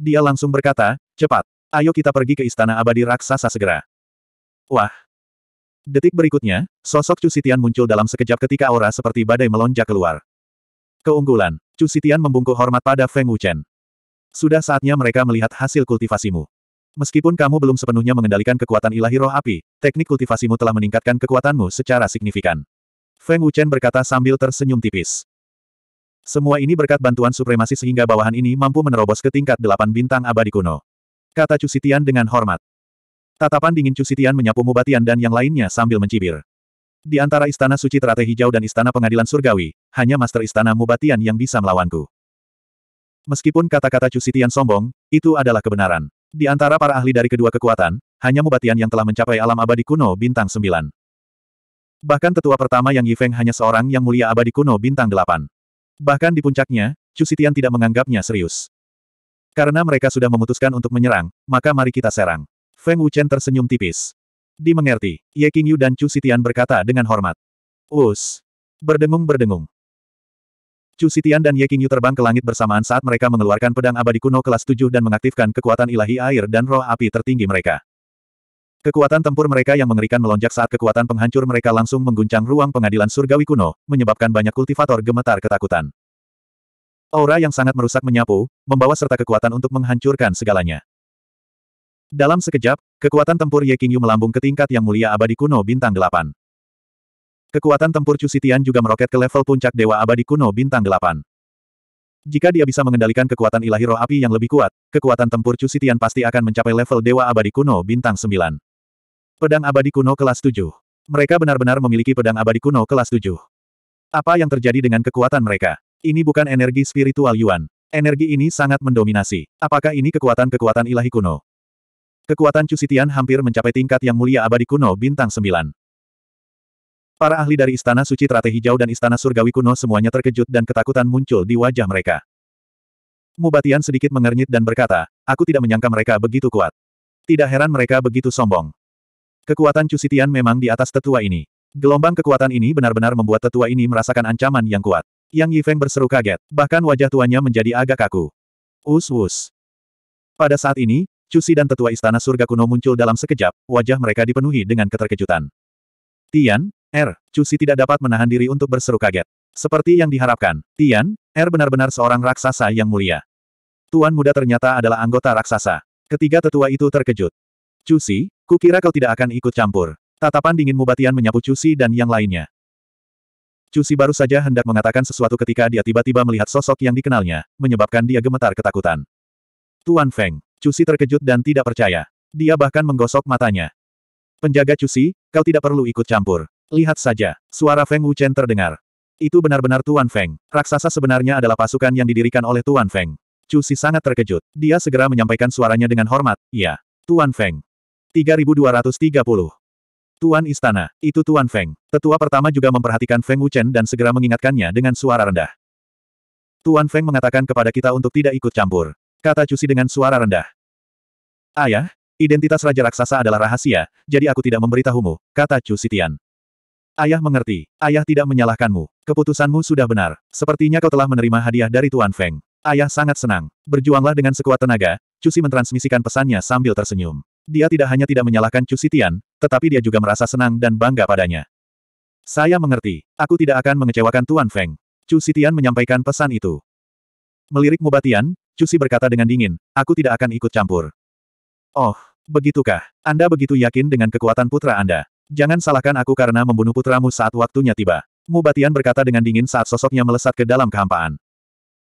Dia langsung berkata, cepat. Ayo kita pergi ke istana abadi raksasa segera. Wah. Detik berikutnya, sosok Cusitian muncul dalam sekejap ketika aura seperti badai melonjak keluar. Keunggulan, Cusitian membungkuk hormat pada Feng Wuchen. Sudah saatnya mereka melihat hasil kultivasimu. Meskipun kamu belum sepenuhnya mengendalikan kekuatan ilahi roh api, teknik kultivasimu telah meningkatkan kekuatanmu secara signifikan. Feng Wuchen berkata sambil tersenyum tipis. Semua ini berkat bantuan supremasi sehingga bawahan ini mampu menerobos ke tingkat delapan bintang abadi kuno. Kata Cusitian dengan hormat. Tatapan dingin Cusitian menyapu Mubatian dan yang lainnya sambil mencibir. Di antara Istana Suci Teratai Hijau dan Istana Pengadilan Surgawi, hanya Master Istana Mubatian yang bisa melawanku. Meskipun kata-kata Cusitian sombong, itu adalah kebenaran. Di antara para ahli dari kedua kekuatan, hanya Mubatian yang telah mencapai alam abadi kuno bintang Sembilan. Bahkan tetua pertama Yang Yifeng hanya seorang yang mulia abadi kuno bintang Delapan. Bahkan di puncaknya, Cusitian tidak menganggapnya serius. Karena mereka sudah memutuskan untuk menyerang, maka mari kita serang. Feng Wuchen tersenyum tipis. Dimengerti, Ye Qingyu dan Chu Sitian berkata dengan hormat. Us. Berdengung-berdengung. Chu Sitian dan Ye Qingyu terbang ke langit bersamaan saat mereka mengeluarkan pedang abadi kuno kelas 7 dan mengaktifkan kekuatan ilahi air dan roh api tertinggi mereka. Kekuatan tempur mereka yang mengerikan melonjak saat kekuatan penghancur mereka langsung mengguncang ruang pengadilan surgawi kuno, menyebabkan banyak kultivator gemetar ketakutan. Aura yang sangat merusak menyapu, membawa serta kekuatan untuk menghancurkan segalanya. Dalam sekejap, kekuatan tempur Ye Qingyu melambung ke tingkat yang mulia abadi kuno bintang delapan. Kekuatan tempur Chu Sitian juga meroket ke level puncak dewa abadi kuno bintang delapan. Jika dia bisa mengendalikan kekuatan ilahi roh api yang lebih kuat, kekuatan tempur Chu Sitian pasti akan mencapai level dewa abadi kuno bintang sembilan. Pedang abadi kuno kelas tujuh. Mereka benar-benar memiliki pedang abadi kuno kelas tujuh. Apa yang terjadi dengan kekuatan mereka? Ini bukan energi spiritual Yuan. Energi ini sangat mendominasi. Apakah ini kekuatan-kekuatan ilahi kuno? Kekuatan Cusitian hampir mencapai tingkat yang mulia abadi kuno bintang 9. Para ahli dari Istana Suci Trate Hijau dan Istana Surgawi kuno semuanya terkejut dan ketakutan muncul di wajah mereka. Mubatian sedikit mengernyit dan berkata, aku tidak menyangka mereka begitu kuat. Tidak heran mereka begitu sombong. Kekuatan Cusitian memang di atas tetua ini. Gelombang kekuatan ini benar-benar membuat tetua ini merasakan ancaman yang kuat. Yang Yifeng berseru kaget, bahkan wajah tuannya menjadi agak kaku. Us-us. Pada saat ini, Cusi dan tetua istana surga kuno muncul dalam sekejap, wajah mereka dipenuhi dengan keterkejutan. Tian, Er, Cusi tidak dapat menahan diri untuk berseru kaget. Seperti yang diharapkan, Tian, Er benar-benar seorang raksasa yang mulia. Tuan muda ternyata adalah anggota raksasa. Ketiga tetua itu terkejut. Cusi, kukira kau tidak akan ikut campur. Tatapan dingin Mubatian menyapu Cusi dan yang lainnya. Cusi baru saja hendak mengatakan sesuatu ketika dia tiba-tiba melihat sosok yang dikenalnya, menyebabkan dia gemetar ketakutan. Tuan Feng, Cusi terkejut dan tidak percaya. Dia bahkan menggosok matanya. Penjaga Cusi, kau tidak perlu ikut campur. Lihat saja, suara Feng Wuchen terdengar. Itu benar-benar Tuan Feng. Raksasa sebenarnya adalah pasukan yang didirikan oleh Tuan Feng. Cusi sangat terkejut. Dia segera menyampaikan suaranya dengan hormat, ya. Tuan Feng. 3230. Tuan Istana, itu Tuan Feng. Tetua pertama juga memperhatikan Feng Wuchen dan segera mengingatkannya dengan suara rendah. Tuan Feng mengatakan kepada kita untuk tidak ikut campur. Kata Cusi dengan suara rendah. Ayah, identitas Raja Raksasa adalah rahasia, jadi aku tidak memberitahumu, kata Cusi Tian. Ayah mengerti, ayah tidak menyalahkanmu. Keputusanmu sudah benar. Sepertinya kau telah menerima hadiah dari Tuan Feng. Ayah sangat senang. Berjuanglah dengan sekuat tenaga, Cusi mentransmisikan pesannya sambil tersenyum. Dia tidak hanya tidak menyalahkan Chu Sitian, tetapi dia juga merasa senang dan bangga padanya. Saya mengerti, aku tidak akan mengecewakan Tuan Feng. Chu Sitian menyampaikan pesan itu. Melirik Mubatian, Cusi berkata dengan dingin, aku tidak akan ikut campur. Oh, begitukah? Anda begitu yakin dengan kekuatan putra Anda. Jangan salahkan aku karena membunuh putramu saat waktunya tiba. Mubatian berkata dengan dingin saat sosoknya melesat ke dalam kehampaan.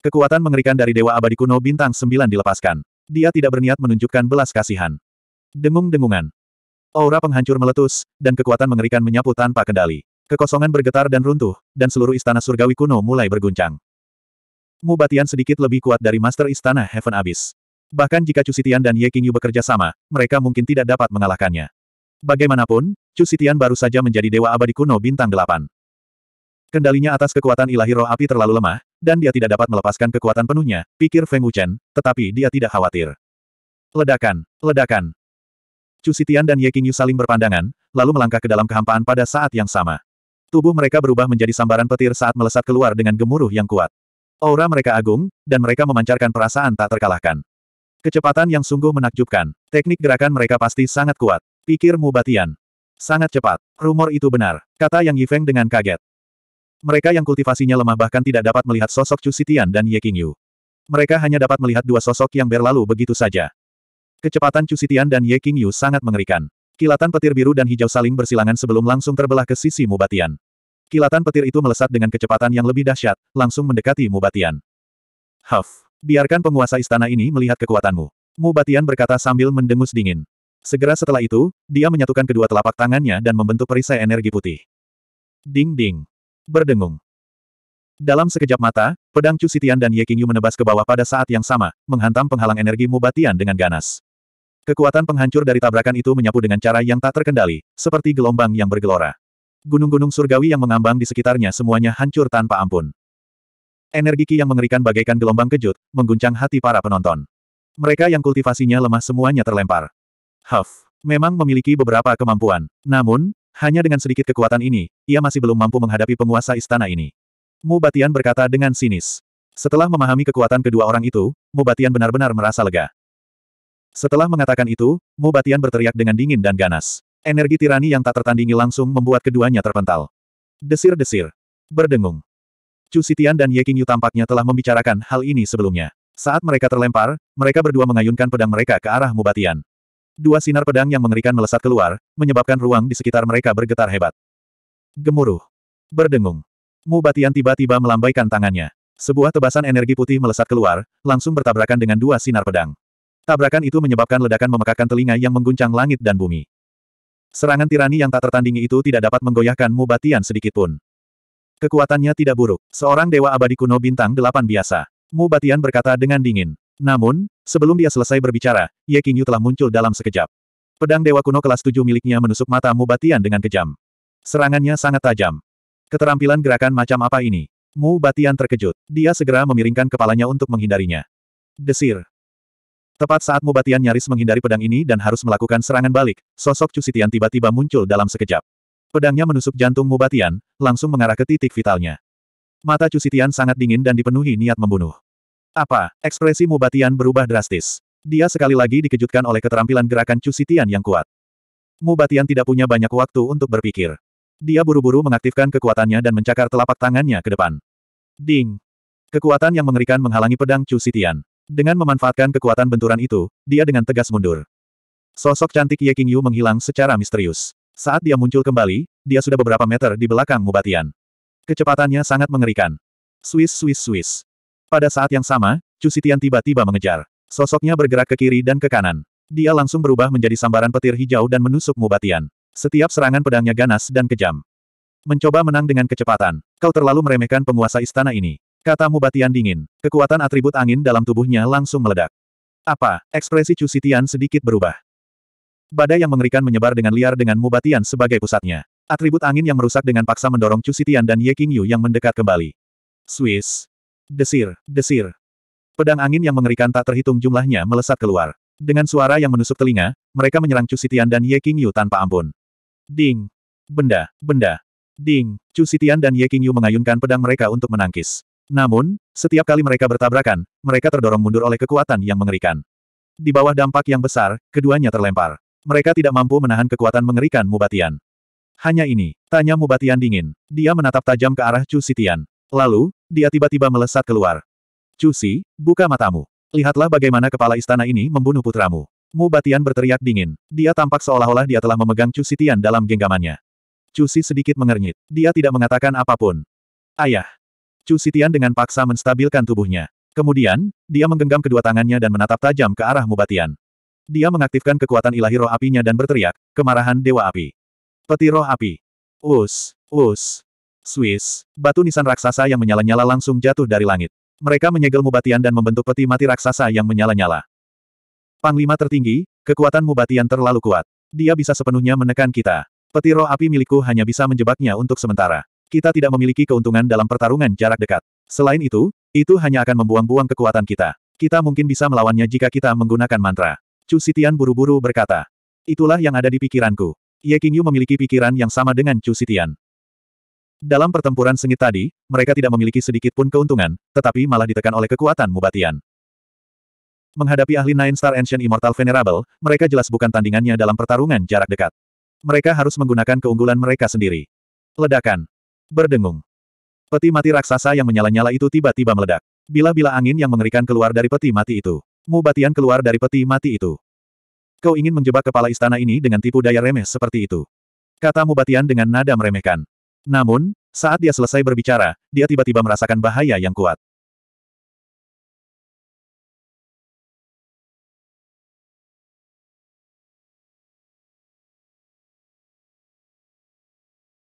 Kekuatan mengerikan dari Dewa Abadi Kuno Bintang sembilan dilepaskan. Dia tidak berniat menunjukkan belas kasihan. Dengung-dengungan. Aura penghancur meletus, dan kekuatan mengerikan menyapu tanpa kendali. Kekosongan bergetar dan runtuh, dan seluruh istana surgawi kuno mulai berguncang. Mubatian sedikit lebih kuat dari Master Istana Heaven Abyss. Bahkan jika Cusitian dan Ye Qingyu bekerja sama, mereka mungkin tidak dapat mengalahkannya. Bagaimanapun, Cusitian baru saja menjadi Dewa Abadi Kuno Bintang Delapan. Kendalinya atas kekuatan ilahi roh api terlalu lemah, dan dia tidak dapat melepaskan kekuatan penuhnya, pikir Feng Wuchen, tetapi dia tidak khawatir. Ledakan, ledakan, Chu Sitian dan Ye Qingyu saling berpandangan, lalu melangkah ke dalam kehampaan pada saat yang sama. Tubuh mereka berubah menjadi sambaran petir saat melesat keluar dengan gemuruh yang kuat. Aura mereka agung, dan mereka memancarkan perasaan tak terkalahkan. Kecepatan yang sungguh menakjubkan. Teknik gerakan mereka pasti sangat kuat. Pikir Batian. Sangat cepat. Rumor itu benar, kata Yang Yifeng dengan kaget. Mereka yang kultivasinya lemah bahkan tidak dapat melihat sosok Chu Sitian dan Ye Qingyu. Mereka hanya dapat melihat dua sosok yang berlalu begitu saja. Kecepatan Sitian dan Ye Qingyu sangat mengerikan. Kilatan petir biru dan hijau saling bersilangan sebelum langsung terbelah ke sisi Mubatian. Kilatan petir itu melesat dengan kecepatan yang lebih dahsyat, langsung mendekati Mubatian. Huff, biarkan penguasa istana ini melihat kekuatanmu. Mubatian berkata sambil mendengus dingin. Segera setelah itu, dia menyatukan kedua telapak tangannya dan membentuk perisai energi putih. Ding-ding. Berdengung. Dalam sekejap mata, pedang Sitian dan Ye Qingyu menebas ke bawah pada saat yang sama, menghantam penghalang energi Mubatian dengan ganas. Kekuatan penghancur dari tabrakan itu menyapu dengan cara yang tak terkendali, seperti gelombang yang bergelora. Gunung-gunung surgawi yang mengambang di sekitarnya semuanya hancur tanpa ampun. Energi Ki yang mengerikan bagaikan gelombang kejut, mengguncang hati para penonton. Mereka yang kultivasinya lemah semuanya terlempar. Huff, memang memiliki beberapa kemampuan. Namun, hanya dengan sedikit kekuatan ini, ia masih belum mampu menghadapi penguasa istana ini. Mu Batian berkata dengan sinis. Setelah memahami kekuatan kedua orang itu, Mu Batian benar-benar merasa lega. Setelah mengatakan itu, Mo Batian berteriak dengan dingin dan ganas. Energi tirani yang tak tertandingi langsung membuat keduanya terpental. Desir-desir. Berdengung. Chu Sitian dan Ye King Yu tampaknya telah membicarakan hal ini sebelumnya. Saat mereka terlempar, mereka berdua mengayunkan pedang mereka ke arah Mubatian. Batian. Dua sinar pedang yang mengerikan melesat keluar, menyebabkan ruang di sekitar mereka bergetar hebat. Gemuruh. Berdengung. Mu Batian tiba-tiba melambaikan tangannya. Sebuah tebasan energi putih melesat keluar, langsung bertabrakan dengan dua sinar pedang. Tabrakan itu menyebabkan ledakan memekakan telinga yang mengguncang langit dan bumi. Serangan tirani yang tak tertandingi itu tidak dapat menggoyahkan Mubatian sedikitpun. Kekuatannya tidak buruk. Seorang dewa abadi kuno bintang delapan biasa. Mubatian berkata dengan dingin. Namun, sebelum dia selesai berbicara, Ye Qingyu telah muncul dalam sekejap. Pedang dewa kuno kelas tujuh miliknya menusuk mata Mubatian dengan kejam. Serangannya sangat tajam. Keterampilan gerakan macam apa ini? Mubatian terkejut. Dia segera memiringkan kepalanya untuk menghindarinya. Desir. Tepat saat Mubatian nyaris menghindari pedang ini dan harus melakukan serangan balik, sosok Cusitian tiba-tiba muncul dalam sekejap. Pedangnya menusuk jantung Mubatian, langsung mengarah ke titik vitalnya. Mata Cusitian sangat dingin dan dipenuhi niat membunuh. Apa? Ekspresi Mubatian berubah drastis. Dia sekali lagi dikejutkan oleh keterampilan gerakan Cusitian yang kuat. Mubatian tidak punya banyak waktu untuk berpikir. Dia buru-buru mengaktifkan kekuatannya dan mencakar telapak tangannya ke depan. Ding! Kekuatan yang mengerikan menghalangi pedang Cusitian. Dengan memanfaatkan kekuatan benturan itu, dia dengan tegas mundur. Sosok cantik Ye Qingyu menghilang secara misterius. Saat dia muncul kembali, dia sudah beberapa meter di belakang Mubatian. Kecepatannya sangat mengerikan. Swiss, Swiss, Swiss. Pada saat yang sama, Chu Sitian tiba-tiba mengejar. Sosoknya bergerak ke kiri dan ke kanan. Dia langsung berubah menjadi sambaran petir hijau dan menusuk Mubatian. Setiap serangan pedangnya ganas dan kejam. Mencoba menang dengan kecepatan. Kau terlalu meremehkan penguasa istana ini. Kata Mubatian dingin. Kekuatan atribut angin dalam tubuhnya langsung meledak. Apa? Ekspresi Chu Sitian sedikit berubah. Badai yang mengerikan menyebar dengan liar dengan Mubatian sebagai pusatnya. Atribut angin yang merusak dengan paksa mendorong Chu Sitian dan Ye Qingyu yang mendekat kembali. Swiss. Desir, desir. Pedang angin yang mengerikan tak terhitung jumlahnya melesat keluar. Dengan suara yang menusuk telinga, mereka menyerang Chu Sitian dan Ye Qingyu tanpa ampun. Ding. Benda, benda. Ding, Chu Sitian dan Ye Qingyu mengayunkan pedang mereka untuk menangkis. Namun, setiap kali mereka bertabrakan, mereka terdorong mundur oleh kekuatan yang mengerikan. Di bawah dampak yang besar, keduanya terlempar. Mereka tidak mampu menahan kekuatan mengerikan Mubatian. Hanya ini, tanya Mubatian dingin. Dia menatap tajam ke arah Chu Sitian. Lalu, dia tiba-tiba melesat keluar. Cusi, buka matamu. Lihatlah bagaimana kepala istana ini membunuh putramu. Mubatian berteriak dingin. Dia tampak seolah-olah dia telah memegang Chu Sitian dalam genggamannya. Cusi sedikit mengernyit. Dia tidak mengatakan apapun. Ayah, Chu Sitian dengan paksa menstabilkan tubuhnya. Kemudian, dia menggenggam kedua tangannya dan menatap tajam ke arah Mubatian. Dia mengaktifkan kekuatan ilahi roh apinya dan berteriak, kemarahan Dewa Api. Peti roh api. Us, us. Swiss, batu nisan raksasa yang menyala-nyala langsung jatuh dari langit. Mereka menyegel Mubatian dan membentuk peti mati raksasa yang menyala-nyala. Panglima tertinggi, kekuatan Mubatian terlalu kuat. Dia bisa sepenuhnya menekan kita. Peti roh api milikku hanya bisa menjebaknya untuk sementara. Kita tidak memiliki keuntungan dalam pertarungan jarak dekat. Selain itu, itu hanya akan membuang-buang kekuatan kita. Kita mungkin bisa melawannya jika kita menggunakan mantra. Chu Sitian buru-buru berkata. Itulah yang ada di pikiranku. Ye Qingyu memiliki pikiran yang sama dengan Chu Sitian. Dalam pertempuran sengit tadi, mereka tidak memiliki sedikit pun keuntungan, tetapi malah ditekan oleh kekuatan mubatian. Menghadapi ahli Nine Star Ancient Immortal Venerable, mereka jelas bukan tandingannya dalam pertarungan jarak dekat. Mereka harus menggunakan keunggulan mereka sendiri. Ledakan berdengung. Peti mati raksasa yang menyala-nyala itu tiba-tiba meledak. Bila-bila angin yang mengerikan keluar dari peti mati itu. Mubatian keluar dari peti mati itu. Kau ingin menjebak kepala istana ini dengan tipu daya remeh seperti itu. Kata Mubatian dengan nada meremehkan. Namun, saat dia selesai berbicara, dia tiba-tiba merasakan bahaya yang kuat.